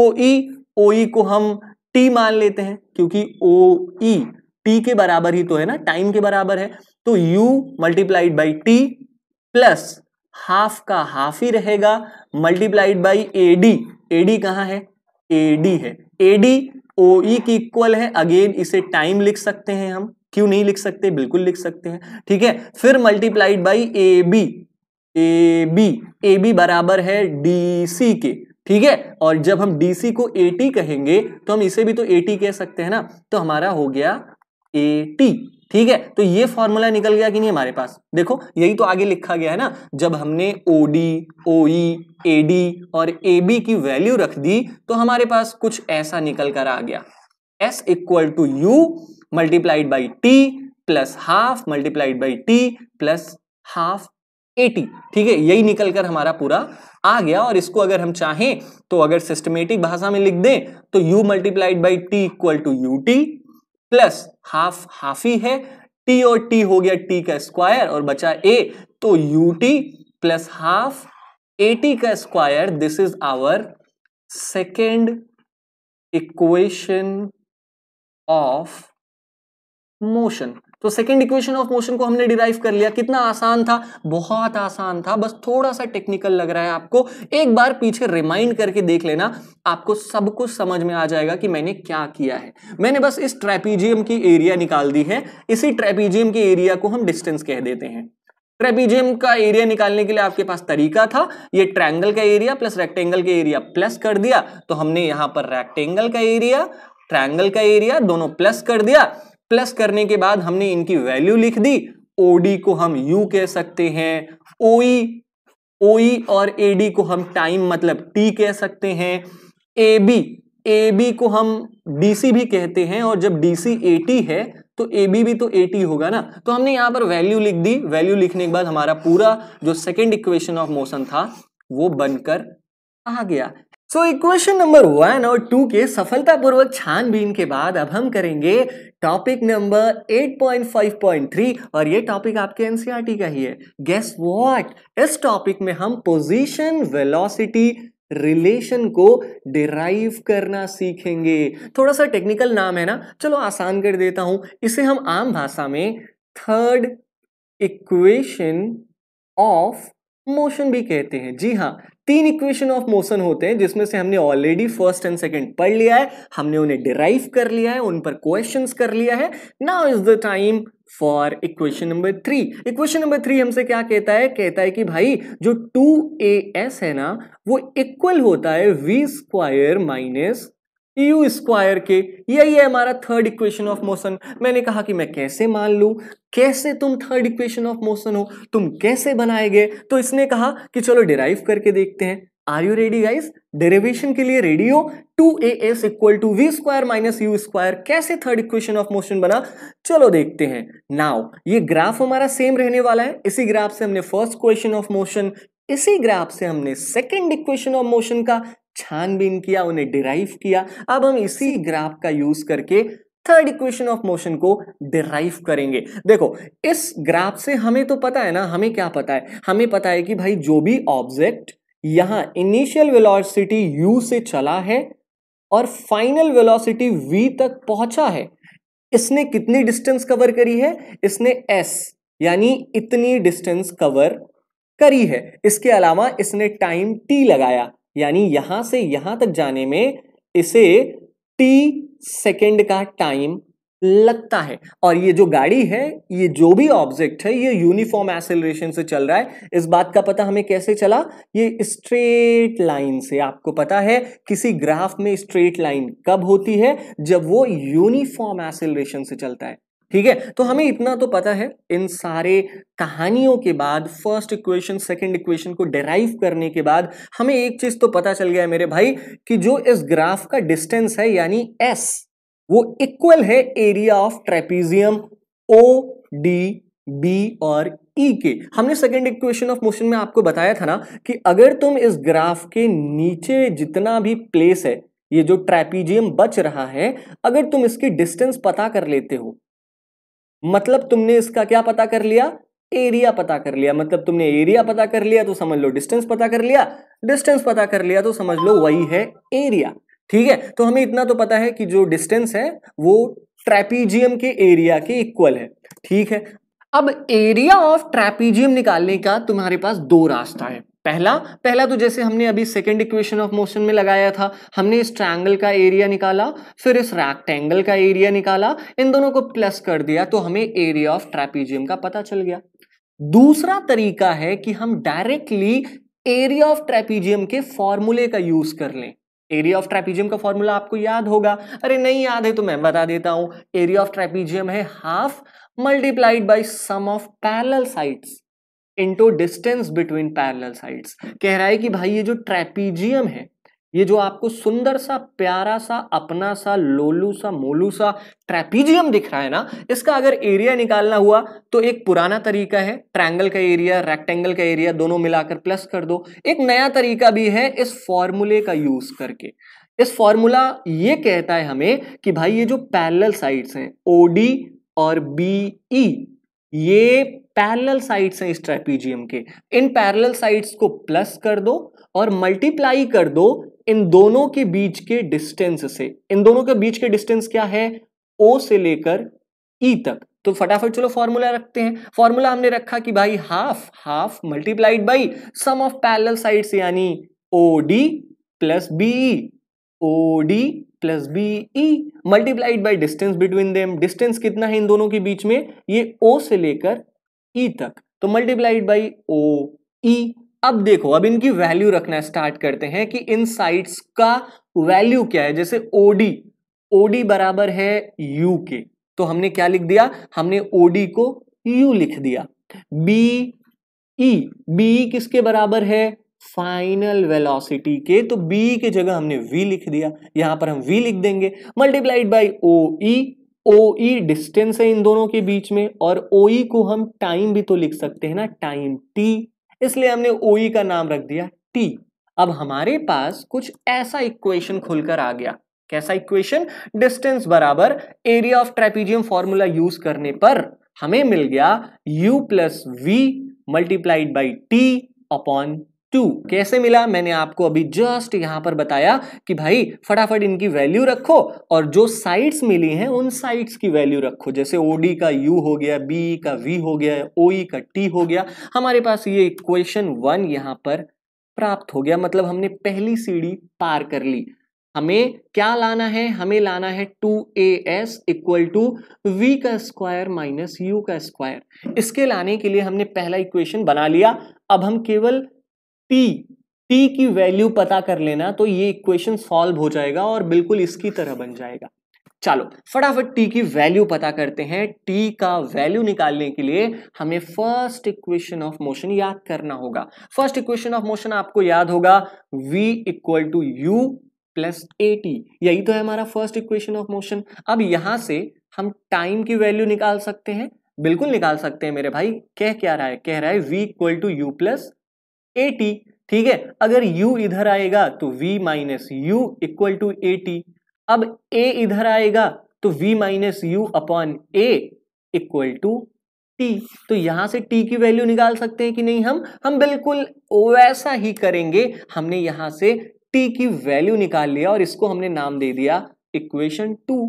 S1: ओई e, e को हम टी मान लेते हैं क्योंकि ओ ई टी के बराबर ही तो है ना टाइम के बराबर है तो u multiplied by t plus half का हाफ ही रहेगा multiplied by A D A D कहाँ है ए डी है ए डी ओ ई की इक्वल है अगेन इसे टाइम लिख सकते हैं हम क्यों नहीं लिख सकते बिल्कुल लिख सकते हैं ठीक है फिर multiplied by A B A B A B बराबर है डी सी के ठीक है और जब हम डीसी को AT कहेंगे तो हम इसे भी तो AT कह सकते हैं ना तो हमारा हो गया AT ठीक है तो ये फॉर्मूला निकल गया कि नहीं हमारे पास देखो यही तो आगे लिखा गया है ना जब हमने OD OE AD और AB की वैल्यू रख दी तो हमारे पास कुछ ऐसा निकल कर आ गया S equal to u multiplied by t plus half multiplied by t plus half a t ठीक है यही निकल कर हमारा पूरा आ गया और इसको अगर हम चाहें तो अगर सिस्टमेटिक भाषा में लिख दें तो u multiplied by t equal to u t plus half half ही है टी और टी हो गया टी का स्क्वायर और बचा ए तो u t plus half a t का square this is our second equation of motion तो सेकेंड इक्वेशन ऑफ मोशन को हमने डिराइव कर लिया कितना आसान था बहुत आसान था बस थोड़ा सा टेक्निकल लग रहा है आपको एक बार पीछे रिमाइंड करके देख लेना आपको सब कुछ समझ में आ जाएगा कि मैंने क्या किया है मैंने बस इस ट्रेपीजियम की एरिया निकाल दी है इसी ट्रेपीजियम के एरिया को हम डिस्टेंस कह देते हैं ट्रेपीजियम का एरिया निकालने के लिए आपके पास तरीका था ये ट्रैंगल का एरिया प्लस रेक्टेंगल का एरिया प्लस कर दिया तो हमने यहां पर रेक्टेंगल का एरिया ट्रैंगल का एरिया दोनों प्लस कर दिया प्लस करने के बाद हमने इनकी वैल्यू लिख दी ओडी को हम यू कह सकते हैं ओई ओई e, e और एडी को हम टाइम मतलब टी कह सकते हैं ए बी ए बी को हम डीसी भी कहते हैं और जब डीसी टी है तो ए बी भी तो ए टी होगा ना तो हमने यहां पर वैल्यू लिख दी वैल्यू लिखने के बाद हमारा पूरा जो सेकेंड इक्वेशन ऑफ मोशन था वो बनकर आ गया सो इक्वेशन नंबर वन और टू के सफलतापूर्वक छानबीन के बाद अब हम करेंगे टॉपिक नंबर 8.5.3 और ये टॉपिक आपके एनसीईआरटी e का ही है गेस व्हाट इस टॉपिक में हम पोजीशन वेलोसिटी रिलेशन को डिराइव करना सीखेंगे थोड़ा सा टेक्निकल नाम है ना चलो आसान कर देता हूं इसे हम आम भाषा में थर्ड इक्वेशन ऑफ मोशन भी कहते हैं जी हाँ तीन इक्वेशन ऑफ मोशन होते हैं जिसमें से हमने ऑलरेडी फर्स्ट एंड सेकंड पढ़ लिया है हमने उन्हें डिराइव कर लिया है उन पर क्वेश्चन कर लिया है now is the time for equation number three equation number three हमसे क्या कहता है कहता है कि भाई जो टू ए एस है ना वो इक्वल होता है v square minus u square के यही है हमारा थर्ड इक्वेशन ऑफ मोशन मैंने कहा कि मैं कैसे मान लूँ कैसे तुम थर्ड इक्वेशन ऑफ मोशन हो तुम कैसे बनाए गए तो इसने कहा कि चलो डिराइव करके देखते हैं are you ready guys derivation के लिए रेडी हो two a S equal to v square minus u square कैसे थर्ड इक्वेशन ऑफ मोशन बना चलो देखते हैं नाउ ये ग्राफ हमारा सेम रहने वाला है इसी ग्राफ से हमने फर्स्ट क्वेश्चन ऑफ मोशन इसी ग्राफ से हमने सेकेंड इक्वेशन ऑफ मोशन का छानबीन किया उन्हें डिराइव किया अब हम इसी ग्राफ का यूज करके थर्ड इक्वेशन ऑफ मोशन को डिराइव करेंगे देखो इस ग्राफ से हमें तो पता है ना हमें क्या पता है हमें पता है कि भाई जो भी ऑब्जेक्ट यहां इनिशियल वेलोसिटी u से चला है और फाइनल वेलोसिटी v तक पहुंचा है इसने कितनी डिस्टेंस कवर करी है इसने s यानी इतनी डिस्टेंस कवर करी है इसके अलावा इसने टाइम टी लगाया यानी यहां से यहां तक जाने में इसे टी सेकेंड का टाइम लगता है और ये जो गाड़ी है ये जो भी ऑब्जेक्ट है ये यूनिफॉर्म एसेलरेशन से चल रहा है इस बात का पता हमें कैसे चला ये स्ट्रेट लाइन से आपको पता है किसी ग्राफ में स्ट्रेट लाइन कब होती है जब वो यूनिफॉर्म एसेलरेशन से चलता है ठीक है तो हमें इतना तो पता है इन सारे कहानियों के बाद फर्स्ट इक्वेशन सेकंड इक्वेशन को डेराइव करने के बाद हमें एक चीज तो पता चल गया है मेरे भाई कि जो इस ग्राफ का डिस्टेंस है यानी एस वो इक्वल है area of trapezium O D B और ई e के हमने सेकेंड इक्वेशन ऑफ मोशन में आपको बताया था ना कि अगर तुम इस ग्राफ के नीचे जितना भी प्लेस है ये जो ट्रेपीजियम बच रहा है अगर तुम इसकी डिस्टेंस पता कर लेते हो मतलब तुमने इसका क्या पता कर लिया एरिया पता कर लिया मतलब तुमने एरिया पता कर लिया तो समझ लो डिस्टेंस पता कर लिया डिस्टेंस पता कर लिया तो समझ लो वही है एरिया ठीक है तो हमें इतना तो पता है कि जो डिस्टेंस है वो ट्रेपीजियम के एरिया के इक्वल है ठीक है अब एरिया ऑफ ट्रेपीजियम निकालने का तुम्हारे पास दो रास्ता है पहला पहला तो जैसे हमने अभी सेकेंड इक्वेशन ऑफ मोशन में लगाया था हमने इस ट्रायंगल का एरिया निकाला फिर इस रैक्टेंगल का एरिया निकाला इन दोनों को प्लस कर दिया तो हमें एरिया ऑफ ट्रैपीजियम का पता चल गया दूसरा तरीका है कि हम डायरेक्टली एरिया ऑफ ट्रैपीजियम के फॉर्मूले का यूज कर लें एरिया ऑफ ट्रैपीजियम का फॉर्मूला आपको याद होगा अरे नहीं याद है तो मैं बता देता हूं एरिया ऑफ ट्रैपीजियम है half multiplied by sum of parallel sides into distance between parallel sides कह रहा है कि भाई ये जो ट्रेपीजियम है ये जो आपको सुंदर सा प्यारा सा अपना सा लोलू सा मोलू सा ट्रेपीजियम दिख रहा है ना इसका अगर एरिया निकालना हुआ तो एक पुराना तरीका है ट्रायंगल का एरिया रेक्टेंगल का एरिया दोनों मिलाकर प्लस कर दो एक नया तरीका भी है इस फॉर्मूले का यूज करके इस फॉर्मूला ये कहता है हमें कि भाई ये जो पैरल साइड्स हैं ओडी और बीई e, ये पैरेलल साइड्स हैं इस ट्रेपीजियम के इन पैरेलल साइड्स को प्लस कर दो और मल्टीप्लाई कर दो इन दोनों के बीच के डिस्टेंस से इन दोनों के बीच के डिस्टेंस क्या है ओ से लेकर ई e तक तो फटाफट चलो फॉर्मूला रखते हैं फॉर्मूला हमने रखा कि भाई half half multiplied by sum of parallel sides यानी O D plus B O D plus B E multiplied by distance between them distance कितना है इन दोनों के बीच में ये ओ से लेकर ई तक तो मल्टीप्लाइड बाई ओ ई अब देखो अब इनकी वैल्यू रखना स्टार्ट करते हैं कि इन साइड्स का वैल्यू क्या है जैसे ओडी ओडी बराबर है यू के तो हमने क्या लिख दिया हमने ओडी को यू लिख दिया बी ई बी किसके बराबर है फाइनल वेलोसिटी के तो बी के जगह हमने वी लिख दिया यहां पर हम वी लिख देंगे multiplied by O E O E distance है इन दोनों के बीच में और ओ ई e को हम टाइम भी तो लिख सकते हैं ना टाइम टी इसलिए हमने ओ ई e का नाम रख दिया टी अब हमारे पास कुछ ऐसा इक्वेशन खुलकर आ गया कैसा इक्वेशन डिस्टेंस बराबर area of trapezium formula use करने पर हमें मिल गया u plus v multiplied by t upon two कैसे मिला मैंने आपको अभी जस्ट यहां पर बताया कि भाई फटाफट इनकी वैल्यू रखो और जो साइट्स मिली हैं उन साइट्स की वैल्यू रखो जैसे ओडी का यू हो गया बी का वी हो गया ओई e का टी हो गया हमारे पास ये इक्वेशन वन यहां पर प्राप्त हो गया मतलब हमने पहली सीढ़ी पार कर ली हमें क्या लाना है हमें लाना है two a S equal to v का स्क्वायर माइनस यू का स्क्वायर इसके लाने के लिए हमने पहला इक्वेशन बना लिया अब हम केवल टी टी की वैल्यू पता कर लेना तो ये इक्वेशन सॉल्व हो जाएगा और बिल्कुल इसकी तरह बन जाएगा चलो फटाफट टी की वैल्यू पता करते हैं टी का वैल्यू निकालने के लिए हमें फर्स्ट इक्वेशन ऑफ मोशन याद करना होगा फर्स्ट इक्वेशन ऑफ मोशन आपको याद होगा v equal to u plus a t यही तो है हमारा फर्स्ट इक्वेशन ऑफ मोशन अब यहां से हम टाइम की वैल्यू निकाल सकते हैं बिल्कुल निकाल सकते हैं मेरे भाई कह क्या रहा है कह रहा है v equal to u plus a t ठीक है अगर u इधर आएगा तो v minus u equal to a t अब a इधर आएगा तो v minus u upon a equal to t तो यहां से t की वैल्यू निकाल सकते हैं कि नहीं हम हम बिल्कुल वैसा ही करेंगे हमने यहां से t की वैल्यू निकाल लिया और इसको हमने नाम दे दिया इक्वेशन टू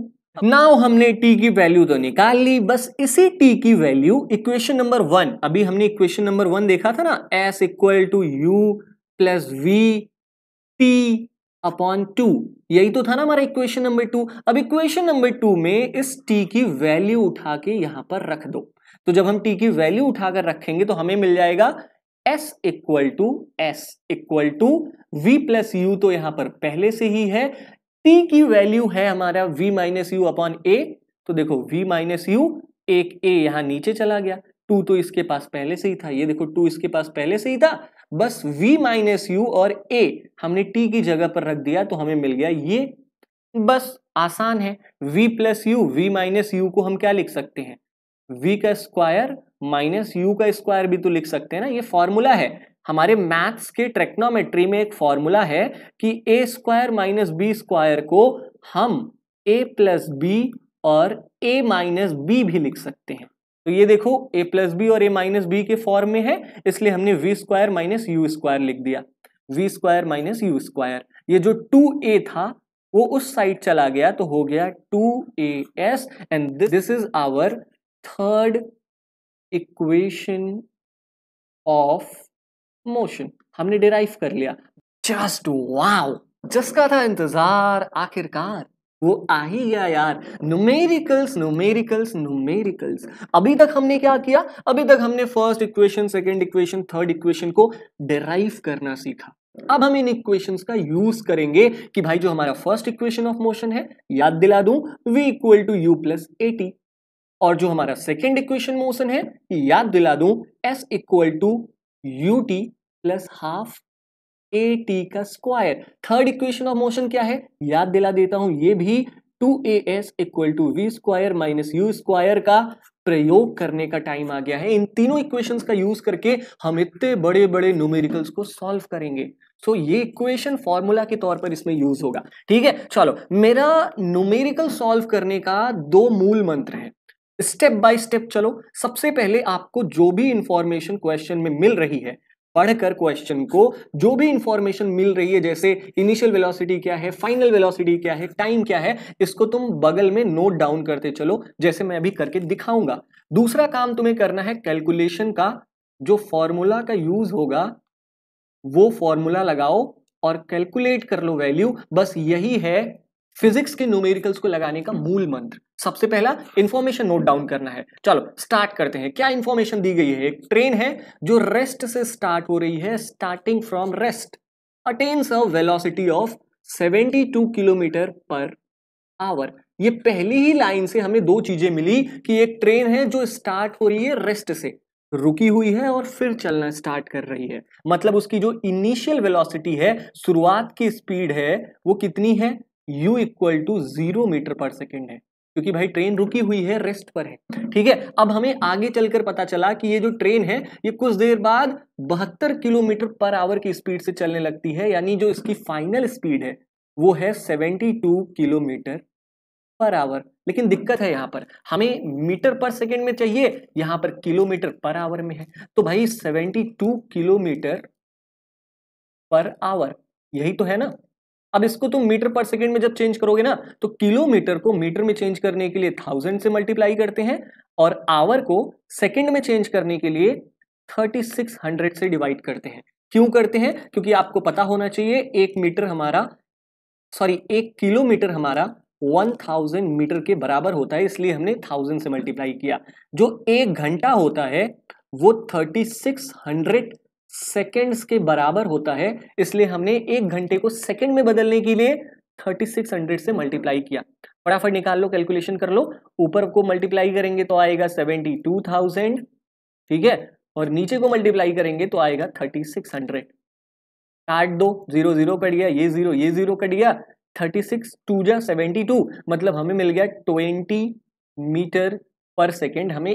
S1: नाउ हमने टी की वैल्यू तो निकाल ली बस इसी टी की वैल्यू इक्वेशन नंबर वन अभी हमने इक्वेशन नंबर वन देखा था ना s equal to u plus v t upon two यही तो था ना हमारा इक्वेशन नंबर टू अब इक्वेशन नंबर टू में इस टी की वैल्यू उठा के यहां पर रख दो तो जब हम टी की वैल्यू उठाकर रखेंगे तो हमें मिल जाएगा s equal to S equal to v plus u तो यहां पर पहले से ही है टी की वैल्यू है हमारा v minus u upon a तो देखो वी माइनस यू एक ए यहां नीचे चला गया टू तो इसके पास पहले से ही था ये देखो टू इसके पास पहले से ही था बस v माइनस यू और a हमने t की जगह पर रख दिया तो हमें मिल गया ये बस आसान है v plus u v minus u को हम क्या लिख सकते हैं v का स्क्वायर माइनस यू का स्क्वायर भी तो लिख सकते हैं ना ये फॉर्मूला है हमारे मैथ्स के ट्रेक्नोमेट्री में एक फॉर्मूला है कि a square minus b square को हम ए प्लस बी और ए माइनस बी भी लिख सकते हैं तो ये देखो ए प्लस बी और ए माइनस बी के फॉर्म में है इसलिए हमने v square minus u square लिख दिया v square minus u square ये जो टू ए था वो उस साइड चला गया तो हो गया two a s and this is our third equation of motion हमने डिराइव कर लिया जस्ट वाओ जिसका था इंतजार आखिरकार वो आ ही गया यार न्यूमेरिकल्स न्यूमेरिकल्स न्यूमेरिकल्स अभी तक हमने क्या किया अभी तक हमने first equation second equation third equation को डिराइव करना सीखा अब हम इन इक्वेशंस का यूज करेंगे कि भाई जो हमारा फर्स्ट इक्वेशन ऑफ मोशन है याद दिला दूं v equal to u plus a t और जो हमारा सेकेंड इक्वेशन मोशन है याद दिला दूं s equal to u t plus half a t का square third equation of motion क्या है याद दिला देता हूं ये भी two a S equal to v square minus u square का प्रयोग करने का टाइम आ गया है इन तीनों इक्वेशंस का यूज करके हम इतने बड़े बड़े न्यूमेरिकल्स को सॉल्व करेंगे सो so, ये इक्वेशन फॉर्मूला के तौर पर इसमें यूज होगा ठीक है चलो मेरा न्यूमेरिकल सॉल्व करने का दो मूल मंत्र है स्टेप बाय स्टेप चलो सबसे पहले आपको जो भी इंफॉर्मेशन क्वेश्चन में मिल रही है पढ़कर क्वेश्चन को जो भी इंफॉर्मेशन मिल रही है जैसे इनिशियल वेलोसिटी क्या है फाइनल वेलोसिटी क्या है टाइम क्या है इसको तुम बगल में नोट डाउन करते चलो जैसे मैं अभी करके दिखाऊंगा दूसरा काम तुम्हें करना है कैलकुलेशन का जो फॉर्मूला का यूज होगा वो फॉर्मूला लगाओ और कैलकुलेट कर लो वैल्यू बस यही है फिजिक्स के न्यूमेरिकल्स को लगाने का मूल मंत्र सबसे पहला इंफॉर्मेशन नोट डाउन करना है चलो स्टार्ट करते हैं क्या इंफॉर्मेशन दी गई है एक ट्रेन है जो रेस्ट से स्टार्ट हो रही है starting from rest attains a velocity of 72 kilometre per hour ये पहली ही लाइन से हमें दो चीजें मिली कि एक ट्रेन है जो स्टार्ट हो रही है रेस्ट से रुकी हुई है और फिर चलना स्टार्ट कर रही है मतलब उसकी जो इनिशियल वेलोसिटी है शुरुआत की स्पीड है वो कितनी है u equal to zero metre per second है क्योंकि भाई ट्रेन रुकी हुई है रेस्ट पर है ठीक है अब हमें आगे चलकर पता चला कि ये जो ट्रेन है ये कुछ देर बाद बहत्तर किलोमीटर पर आवर की स्पीड से चलने लगती है यानी जो इसकी फाइनल स्पीड है वो है 72 किलोमीटर पर आवर लेकिन दिक्कत है यहां पर हमें मीटर पर सेकेंड में चाहिए यहां पर किलोमीटर पर आवर में है तो भाई 72 किलोमीटर पर आवर यही तो है ना अब इसको तुम मीटर पर सेकेंड में जब चेंज करोगे ना तो किलोमीटर को मीटर में चेंज करने के लिए थाउजेंड से मल्टीप्लाई करते हैं और आवर को सेकेंड में चेंज करने के लिए थर्टी सिक्स हंड्रेड से डिवाइड करते हैं क्यों करते हैं क्योंकि आपको पता होना चाहिए एक मीटर हमारा सॉरी एक किलोमीटर हमारा वन थाउजेंड मीटर के बराबर होता है इसलिए हमने थाउजेंड से मल्टीप्लाई किया जो एक घंटा होता है वो थर्टी सिक्स हंड्रेड सेकेंड्स के बराबर होता है इसलिए हमने एक घंटे को सेकेंड में बदलने के लिए 3600 से मल्टीप्लाई किया फटाफट निकाल लो कैलकुलेशन कर लो ऊपर को मल्टीप्लाई करेंगे तो आएगा 72,000 ठीक है और नीचे को मल्टीप्लाई करेंगे तो आएगा 3600 काट दो जीरो जीरो कट गया ये जीरो ये जीरो कट गया 36 सिक्स टू जा सेवेंटी टू मतलब हमें मिल गया 20 मीटर पर सेकेंड हमें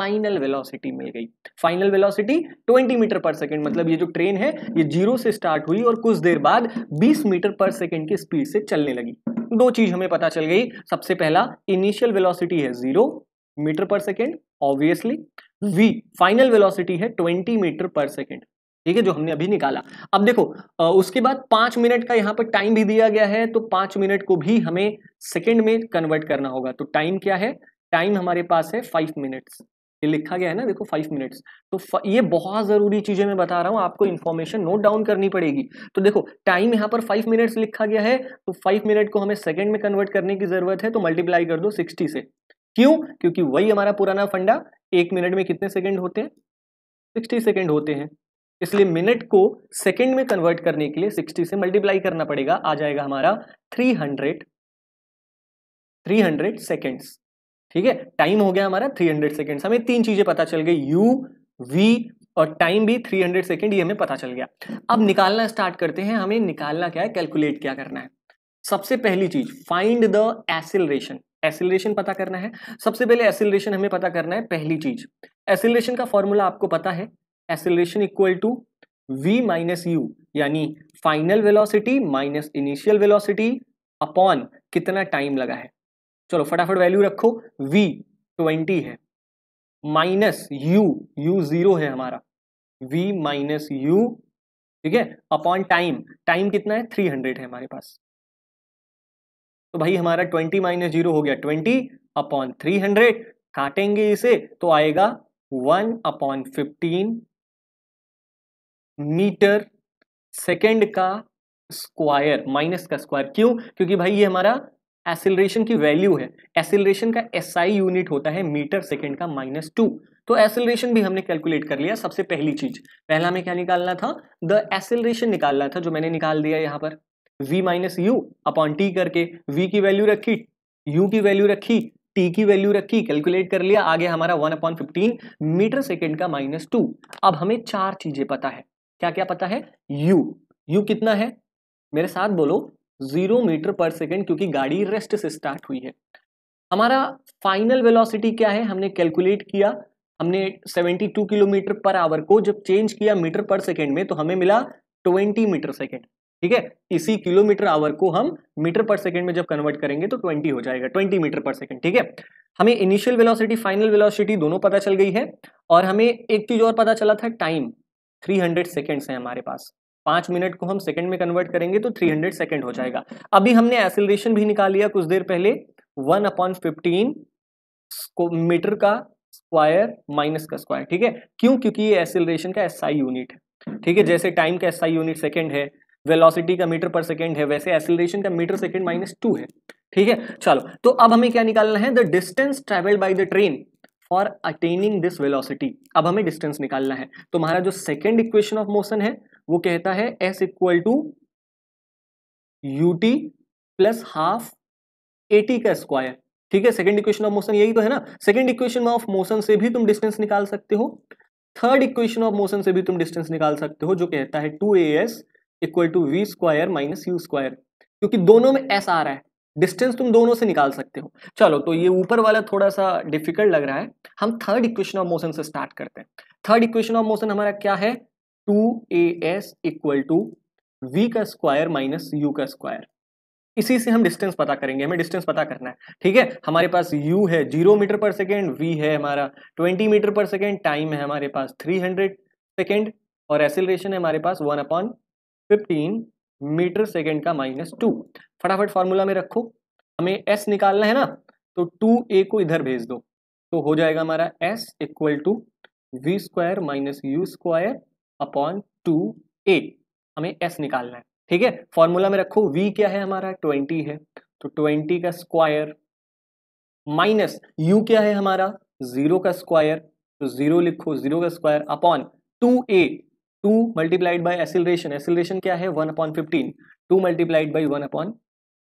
S1: फाइनल वेलोसिटी मिल गई final velocity 20 metre per second मतलब ये जो ट्रेन है ये जीरो से स्टार्ट हुई और कुछ देर बाद 20 मीटर पर सेकेंड की स्पीड से चलने लगी दो चीज हमें पता चल गई सबसे पहला इनिशियल वेलोसिटी है zero metre per second obviously v final velocity है 20 मीटर पर सेकेंड ठीक है जो हमने अभी निकाला अब देखो उसके बाद पांच मिनट का यहां पर टाइम भी दिया गया है तो पांच मिनट को भी हमें सेकेंड में कन्वर्ट करना होगा तो टाइम क्या है टाइम हमारे पास है फाइव मिनट्स ये लिखा गया है ना देखो फाइव मिनट्स तो ये बहुत ज़रूरी चीज़ें मैं बता रहा हूँ आपको इन्फॉर्मेशन नोट डाउन करनी पड़ेगी तो देखो टाइम यहाँ पर फाइव मिनट्स लिखा गया है तो फाइव मिनट को हमें सेकेंड में कन्वर्ट करने की ज़रूरत है तो मल्टीप्लाई कर दो सिक्सटी से क्यों क्योंकि वही हमारा पुराना फंडा एक मिनट में कितने सेकेंड होते हैं सिक्सटी सेकेंड होते हैं इसलिए मिनट को सेकेंड में कन्वर्ट करने के लिए सिक्सटी से मल्टीप्लाई करना पड़ेगा आ जाएगा हमारा three hundred three hundred seconds ठीक है टाइम हो गया हमारा 300 सेकेंड हमें तीन चीजें पता चल गई यू वी और टाइम भी 300 सेकेंड ये हमें पता चल गया अब निकालना स्टार्ट करते हैं हमें निकालना क्या है कैलकुलेट क्या करना है सबसे पहली चीज फाइंड द एसिलेशन एसिलरेशन पता करना है सबसे पहले एसिलरेशन हमें पता करना है पहली चीज एसिलरेशन का फॉर्मूला आपको पता है acceleration equal to v minus u यानी final velocity minus initial velocity upon कितना टाइम लगा है चलो फटाफट वैल्यू रखो वी ट्वेंटी है माइनस यू यू जीरो है हमारा वी माइनस यू ठीक है अपॉन टाइम टाइम कितना है थ्री हंड्रेड है हमारे पास तो भाई हमारा ट्वेंटी माइनस जीरो हो गया ट्वेंटी अपॉन थ्री हंड्रेड काटेंगे इसे तो आएगा one upon fifteen metre second का स्क्वायर माइनस का स्क्वायर क्यों क्योंकि भाई ये हमारा एसिलरेशन की वैल्यू है एसिलरेशन का एसआई SI यूनिट होता है मीटर सेकंड का माइनस टू तो एसिलरेशन भी हमने कैलकुलेट कर लिया सबसे पहली चीज पहला हमें क्या निकालना था द एसिलरेशन निकालना था जो मैंने निकाल दिया यहाँ पर v minus u upon t करके v की वैल्यू रखी u की वैल्यू रखी t की वैल्यू रखी कैलकुलेट कर लिया आगे हमारा one upon fifteen metre second का माइनस टू अब हमें चार चीजें पता है क्या क्या पता है u u कितना है मेरे साथ बोलो जीरो मीटर पर सेकेंड क्योंकि गाड़ी रेस्ट से स्टार्ट हुई है हमारा फाइनल वेलोसिटी क्या है हमने कैलकुलेट किया हमने 72 किलोमीटर पर आवर को जब चेंज किया मीटर पर सेकेंड में तो हमें मिला 20 मीटर सेकेंड ठीक है इसी किलोमीटर आवर को हम मीटर पर सेकेंड में जब कन्वर्ट करेंगे तो 20 हो जाएगा 20 मीटर पर सेकेंड ठीक है हमें इनिशियल वेलोसिटी फाइनल वेलोसिटी दोनों पता चल गई है और हमें एक चीज और पता चला था टाइम 300 हंड्रेड है हमारे पास पांच मिनट को हम सेकंड में कन्वर्ट करेंगे तो 300 सेकंड हो जाएगा अभी हमने एसिलेशन भी निकाल लिया कुछ देर पहले वन अपॉन फिफ्टीन मीटर का स्क्वायर माइनस का स्क्वायर ठीक है क्यों क्योंकि ये एसिलेशन का एसआई यूनिट है ठीक है जैसे टाइम का एसआई यूनिट सेकंड है वेलोसिटी का मीटर पर सेकंड है वैसे एसिलेशन का मीटर सेकंड माइनस टू है ठीक है चलो तो अब हमें क्या निकालना है the distance travelled by the train for attaining this velocity अब हमें डिस्टेंस निकालना है तो हमारा जो सेकेंड इक्वेशन ऑफ मोशन है वो कहता है S equal to u t plus half t का स्क्वायर ठीक है सेकेंड इक्वेशन ऑफ मोशन यही तो है ना सेकेंड इक्वेशन ऑफ मोशन से भी तुम डिस्टेंस निकाल सकते हो थर्ड इक्वेशन ऑफ मोशन से भी तुम डिस्टेंस निकाल सकते हो जो कहता है two a S equal to v square minus u square क्योंकि दोनों में एस आ रहा है डिस्टेंस तुम दोनों से निकाल सकते हो चलो तो ये ऊपर वाला थोड़ा सा डिफिकल्ट लग रहा है हम थर्ड इक्वेशन ऑफ मोशन से स्टार्ट करते हैं थर्ड इक्वेशन ऑफ मोशन हमारा क्या है two a S equal to v का स्क्वायर माइनस यू का स्क्वायर इसी से हम डिस्टेंस पता करेंगे हमें डिस्टेंस पता करना है ठीक है हमारे पास u है zero metre per second v है हमारा twenty metre per second time है हमारे पास थ्री हंड्रेड सेकेंड और एसिलेशन है हमारे पास one upon fifteen metre second का माइनस टू फटाफट फार्मूला में रखो हमें s निकालना है ना तो टू ए को इधर भेज दो तो हो जाएगा हमारा s equal to v square minus u square upon two a हमें एस निकालना है ठीक है फॉर्मूला में रखो वी क्या है हमारा ट्वेंटी है तो ट्वेंटी का स्क्वायर माइनस यू क्या है हमारा जीरो का स्क्वायर तो जीरो लिखो जीरो का square upon two a two multiplied by acceleration acceleration क्या है one upon fifteen two multiplied by one upon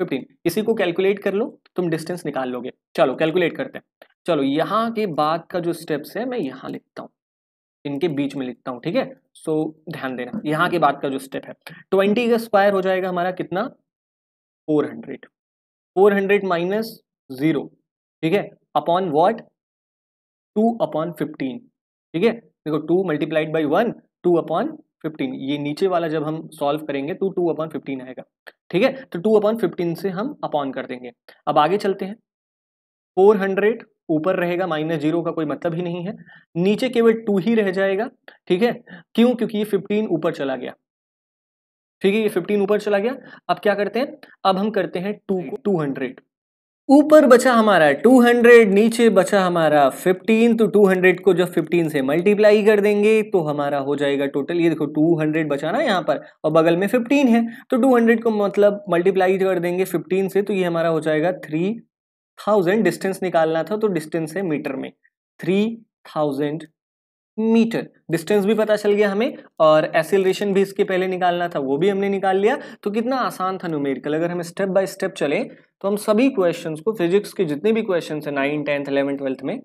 S1: fifteen इसी को कैलकुलेट कर लो तो तुम डिस्टेंस निकाल लोगे चलो कैलकुलेट करते हैं चलो यहाँ के बाद का जो स्टेप्स है मैं यहाँ लिखता हूँ इनके बीच में लिखता हूँ ठीक है सो ध्यान देना यहाँ के बाद का जो स्टेप है ट्वेंटी का स्क्वायर हो जाएगा हमारा कितना four hundred four hundred minus zero ठीक है upon what two upon fifteen ठीक है देखो two multiplied by one two upon fifteen ये नीचे वाला जब हम सॉल्व करेंगे तो टू अपॉन फिफ्टीन आएगा ठीक है तो टू अपॉन फिफ्टीन से हम अपॉन कर देंगे अब आगे चलते हैं फोर हंड्रेड ऊपर रहेगा माइनस जीरो का कोई मतलब ही नहीं है नीचे केवल टू ही रह जाएगा ठीक है क्यों क्योंकि ये फिफ्टीन ऊपर चला गया ठीक है ये फिफ्टीन ऊपर चला गया अब क्या करते हैं अब हम करते हैं टू को टू हंड्रेड ऊपर बचा हमारा 200 नीचे बचा हमारा 15 तो 200 को जब 15 से मल्टीप्लाई कर देंगे तो हमारा हो जाएगा टोटल ये देखो 200 बचा ना यहाँ पर और बगल में 15 है तो 200 को मतलब मल्टीप्लाई कर देंगे 15 से तो ये हमारा हो जाएगा थ्री थाउजेंड डिस्टेंस निकालना था तो डिस्टेंस है मीटर में थ्री थाउजेंड मीटर डिस्टेंस भी पता चल गया हमें और एसिलेशन भी इसके पहले निकालना था वो भी हमने निकाल लिया तो कितना आसान था न्यूमेरिकल अगर हम स्टेप बाय स्टेप चले तो हम सभी क्वेश्चंस को फिजिक्स के जितने भी क्वेश्चन है नाइन टेंथ इलेवन ट्वेल्थ में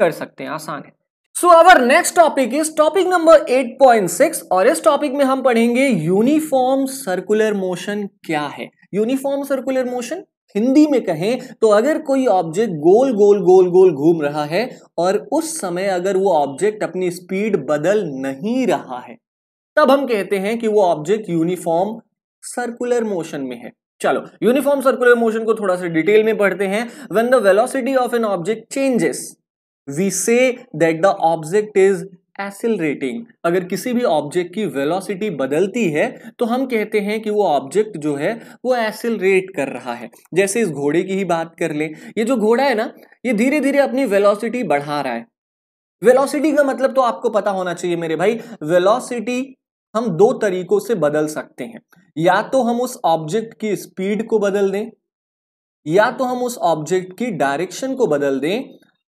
S1: कर सकते हैं आसान है so our next topic is topic number eight और इस टॉपिक में हम पढ़ेंगे यूनिफॉर्म सर्कुलर मोशन क्या है यूनिफॉर्म सर्कुलर मोशन हिंदी में कहें तो अगर कोई ऑब्जेक्ट गोल गोल गोल गोल घूम रहा है और उस समय अगर वो ऑब्जेक्ट अपनी स्पीड बदल नहीं रहा है तब हम कहते हैं कि वो ऑब्जेक्ट यूनिफॉर्म सर्कुलर मोशन में है चलो यूनिफॉर्म सर्कुलर मोशन को थोड़ा सा डिटेल में पढ़ते हैं when the velocity of an object changes we say that the object is accelerating अगर किसी भी ऑब्जेक्ट की वेलोसिटी बदलती है तो हम कहते हैं कि वो ऑब्जेक्ट जो है वो एसिलरेट कर रहा है जैसे इस घोड़े की ही बात कर ले ये जो घोड़ा है ना ये धीरे धीरे अपनी वेलोसिटी बढ़ा रहा है वेलोसिटी का मतलब तो आपको पता होना चाहिए मेरे भाई वेलोसिटी हम दो तरीकों से बदल सकते हैं या तो हम उस ऑब्जेक्ट की स्पीड को बदल दें या तो हम उस ऑब्जेक्ट की डायरेक्शन को बदल दें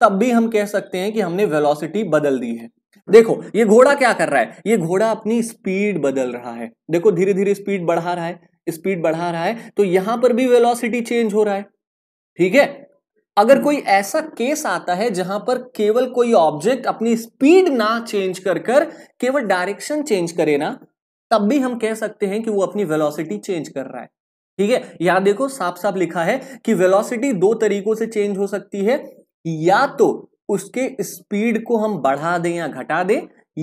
S1: तब भी हम कह सकते हैं कि हमने वेलोसिटी बदल दी है देखो ये घोड़ा क्या कर रहा है ये घोड़ा अपनी स्पीड बदल रहा है देखो धीरे धीरे स्पीड बढ़ा रहा है स्पीड बढ़ा रहा है तो यहां पर भी वेलोसिटी चेंज हो रहा है ठीक है अगर कोई ऐसा केस आता है जहां पर केवल कोई ऑब्जेक्ट अपनी स्पीड ना चेंज कर कर केवल डायरेक्शन चेंज करे ना तब भी हम कह सकते हैं कि वो अपनी वेलोसिटी चेंज कर रहा है ठीक है यहां देखो साफ साफ लिखा है कि वेलोसिटी दो तरीकों से चेंज हो सकती है या तो उसके स्पीड को हम बढ़ा दें या घटा दें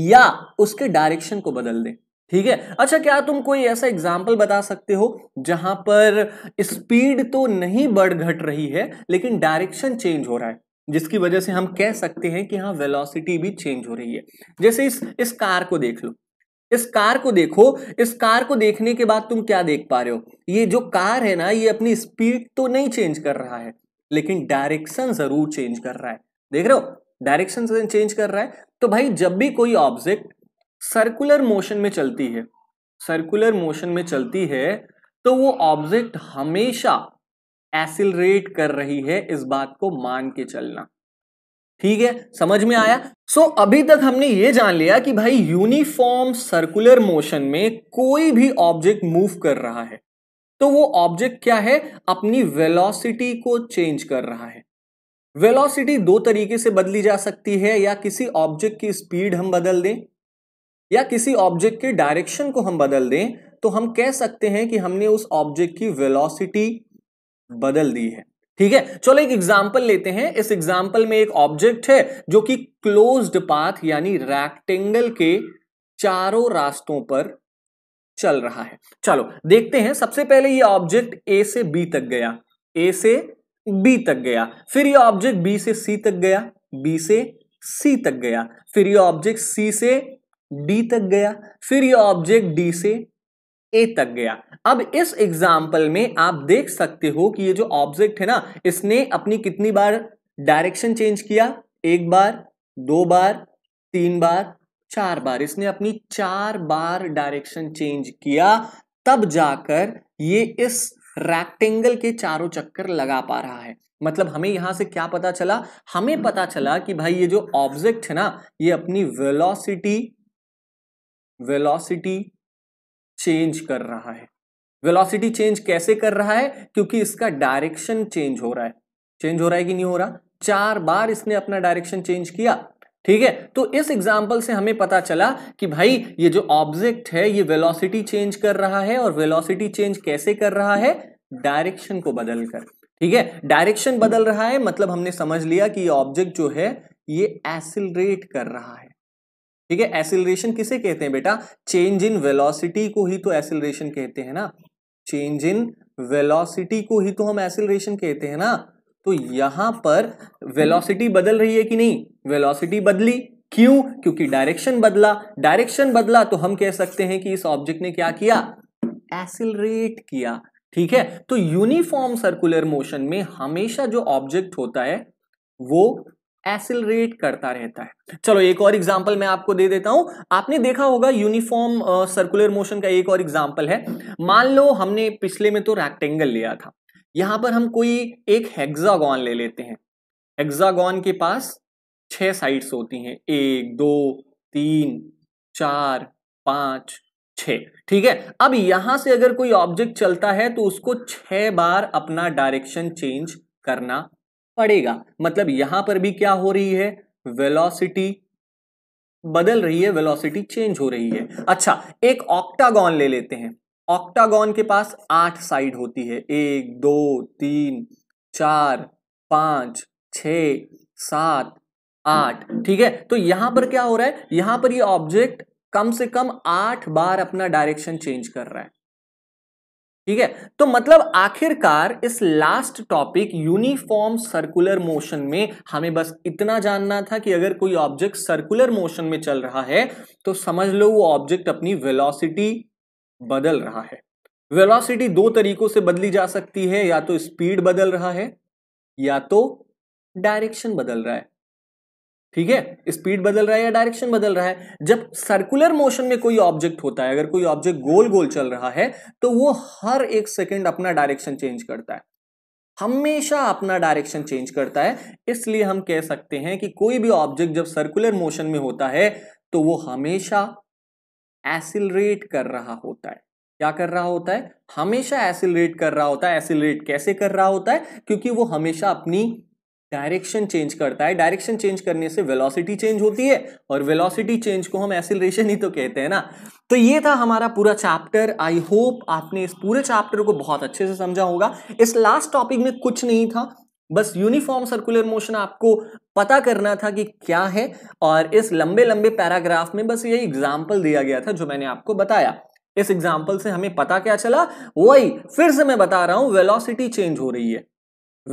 S1: या उसके डायरेक्शन को बदल दें ठीक है अच्छा क्या तुम कोई ऐसा एग्जाम्पल बता सकते हो जहां पर स्पीड तो नहीं बढ़ घट रही है लेकिन डायरेक्शन चेंज हो रहा है जिसकी वजह से हम कह सकते हैं कि हाँ वेलोसिटी भी चेंज हो रही है जैसे इस इस कार को देख लो इस कार को देखो इस कार को देखने के बाद तुम क्या देख पा रहे हो ये जो कार है ना ये अपनी स्पीड तो नहीं चेंज कर रहा है लेकिन डायरेक्शन जरूर चेंज कर रहा है देख रहे हो डायरेक्शन चेंज कर रहा है तो भाई जब भी कोई ऑब्जेक्ट सर्कुलर मोशन में चलती है सर्कुलर मोशन में चलती है तो वो ऑब्जेक्ट हमेशा एसिलरेट कर रही है इस बात को मान के चलना ठीक है समझ में आया सो so, अभी तक हमने ये जान लिया कि भाई यूनिफॉर्म सर्कुलर मोशन में कोई भी ऑब्जेक्ट मूव कर रहा है तो वो ऑब्जेक्ट क्या है अपनी वेलोसिटी को चेंज कर रहा है वेलोसिटी दो तरीके से बदली जा सकती है या किसी ऑब्जेक्ट की स्पीड हम बदल दें या किसी ऑब्जेक्ट के डायरेक्शन को हम बदल दें तो हम कह सकते हैं कि हमने उस ऑब्जेक्ट की वेलोसिटी बदल दी है ठीक है चलो एक एग्जाम्पल लेते हैं इस एग्जाम्पल में एक ऑब्जेक्ट है जो कि क्लोज्ड पाथ यानी रैक्टेंगल के चारों रास्तों पर चल रहा है चलो देखते हैं सबसे पहले ये ऑब्जेक्ट ए से बी तक गया ए से बी तक गया फिर ये ऑब्जेक्ट बी से सी तक गया बी से सी तक गया फिर ये ऑब्जेक्ट सी से डी तक गया फिर ये ऑब्जेक्ट डी से ए तक गया अब इस एग्जाम्पल में आप देख सकते हो कि ये जो ऑब्जेक्ट है ना इसने अपनी कितनी बार डायरेक्शन चेंज किया एक बार दो बार तीन बार चार बार इसने अपनी चार बार डायरेक्शन चेंज किया तब जाकर ये इस रैक्टेंगल के चारों चक्कर लगा पा रहा है मतलब हमें यहां से क्या पता चला हमें पता चला कि भाई ये जो ऑब्जेक्ट है ना ये अपनी वेलोसिटी वेलोसिटी चेंज कर रहा है वेलोसिटी चेंज कैसे कर रहा है क्योंकि इसका डायरेक्शन चेंज हो रहा है चेंज हो रहा है कि नहीं हो रहा चार बार इसने अपना डायरेक्शन चेंज किया ठीक है तो इस एग्जाम्पल से हमें पता चला कि भाई ये जो ऑब्जेक्ट है ये वेलोसिटी चेंज कर रहा है और वेलोसिटी चेंज कैसे कर रहा है डायरेक्शन को बदलकर ठीक है डायरेक्शन बदल रहा है मतलब हमने समझ लिया कि ये ऑब्जेक्ट जो है ये एसिलरेट कर रहा है ठीक है एसिलरेशन किसे कहते हैं बेटा चेंज इन वेलोसिटी को ही तो एसिलरेशन कहते हैं ना चेंज इन वेलोसिटी को ही तो हम एसिलरेशन कहते हैं ना तो यहां पर वेलोसिटी बदल रही है कि नहीं वेलोसिटी बदली क्यों क्योंकि डायरेक्शन बदला डायरेक्शन बदला तो हम कह सकते हैं कि इस ऑब्जेक्ट ने क्या किया एसिलरेट किया ठीक है तो यूनिफॉर्म सर्कुलर मोशन में हमेशा जो ऑब्जेक्ट होता है वो एसिलरेट करता रहता है चलो एक और एग्जाम्पल मैं आपको दे देता हूं आपने देखा होगा यूनिफॉर्म सर्कुलर मोशन का एक और एग्जाम्पल है मान लो हमने पिछले में तो रेक्टेंगल लिया था यहां पर हम कोई एक हेक्सागोन ले लेते हैं हेक्सागोन के पास छह साइड्स होती हैं एक दो तीन चार पांच छ ठीक है अब यहां से अगर कोई ऑब्जेक्ट चलता है तो उसको छह बार अपना डायरेक्शन चेंज करना पड़ेगा मतलब यहां पर भी क्या हो रही है वेलोसिटी बदल रही है वेलोसिटी चेंज हो रही है अच्छा एक ऑक्टागॉन ले लेते हैं ऑक्टागॉन के पास आठ साइड होती है एक दो तीन चार पांच छ सात आठ ठीक है तो यहां पर क्या हो रहा है यहां पर ये यह ऑब्जेक्ट कम से कम आठ बार अपना डायरेक्शन चेंज कर रहा है ठीक है तो मतलब आखिरकार इस last topic uniform circular motion में हमें बस इतना जानना था कि अगर कोई ऑब्जेक्ट सर्कुलर मोशन में चल रहा है तो समझ लो वो ऑब्जेक्ट अपनी वेलोसिटी बदल रहा है वेलोसिटी दो तरीकों से बदली जा सकती है या तो स्पीड बदल रहा है या तो डायरेक्शन बदल रहा है ठीक है स्पीड बदल रहा है या डायरेक्शन बदल रहा है जब सर्कुलर मोशन में कोई ऑब्जेक्ट होता है अगर कोई ऑब्जेक्ट गोल गोल चल रहा है तो वो हर एक सेकेंड अपना डायरेक्शन चेंज करता है हमेशा अपना डायरेक्शन चेंज करता है इसलिए हम कह सकते हैं कि कोई भी ऑब्जेक्ट जब सर्कुलर मोशन में होता है तो वो हमेशा एसिलरेट कर रहा होता है क्या कर रहा होता है हमेशा एसिलरेट कर रहा होता है एसिलरेट कैसे कर रहा होता है क्योंकि वो हमेशा अपनी डायरेक्शन चेंज करता है डायरेक्शन चेंज करने से वेलोसिटी चेंज होती है और वेलोसिटी चेंज को हम एसिलेशन ही तो कहते हैं ना तो ये था हमारा पूरा चैप्टर आई होप आपने इस पूरे चैप्टर को बहुत अच्छे से समझा होगा इस लास्ट टॉपिक में कुछ नहीं था बस यूनिफॉर्म सर्कुलर मोशन आपको पता करना था कि क्या है और इस लंबे लंबे पैराग्राफ में बस यही एग्जाम्पल दिया गया था जो मैंने आपको बताया इस एग्जाम्पल से हमें पता क्या चला वही फिर से मैं बता रहा हूं वेलोसिटी चेंज हो रही है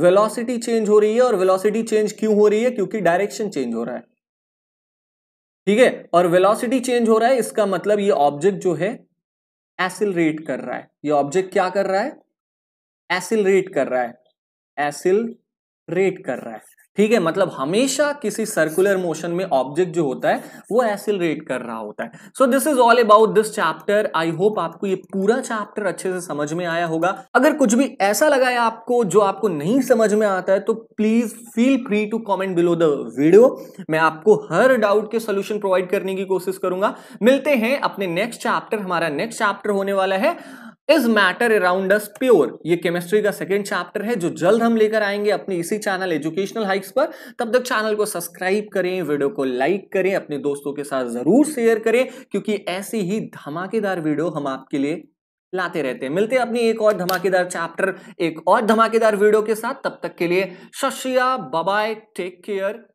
S1: वेलोसिटी चेंज हो रही है और वेलोसिटी चेंज क्यों हो रही है क्योंकि डायरेक्शन चेंज हो रहा है ठीक है और वेलोसिटी चेंज हो रहा है इसका मतलब ये ऑब्जेक्ट जो है एसिलरेट कर रहा है ये ऑब्जेक्ट क्या कर रहा है एसिलरेट कर रहा है एसिल रेट कर रहा है ठीक है मतलब हमेशा किसी सर्कुलर मोशन में ऑब्जेक्ट जो होता है वो एसिलरेट कर रहा होता है so this is all about this chapter I hope आपको ये पूरा चैप्टर अच्छे से समझ में आया होगा अगर कुछ भी ऐसा लगा है आपको जो आपको नहीं समझ में आता है तो please feel free to comment below the video मैं आपको हर डाउट के सोल्यूशन प्रोवाइड करने की कोशिश करूंगा मिलते हैं अपने नेक्स्ट चैप्टर हमारा नेक्स्ट चैप्टर होने वाला है is matter around us pure ये केमिस्ट्री का सेकेंड चैप्टर है जो जल्द हम लेकर आएंगे अपने इसी चैनल एजुकेशनल हाइक्स पर तब तक चैनल को सब्सक्राइब करें वीडियो को लाइक करें अपने दोस्तों के साथ जरूर शेयर करें क्योंकि ऐसी ही धमाकेदार वीडियो हम आपके लिए लाते रहते हैं मिलते हैं अपनी एक और धमाकेदार चैप्टर एक और धमाकेदार वीडियो के साथ तब तक के लिए शशिया बाय टेक केयर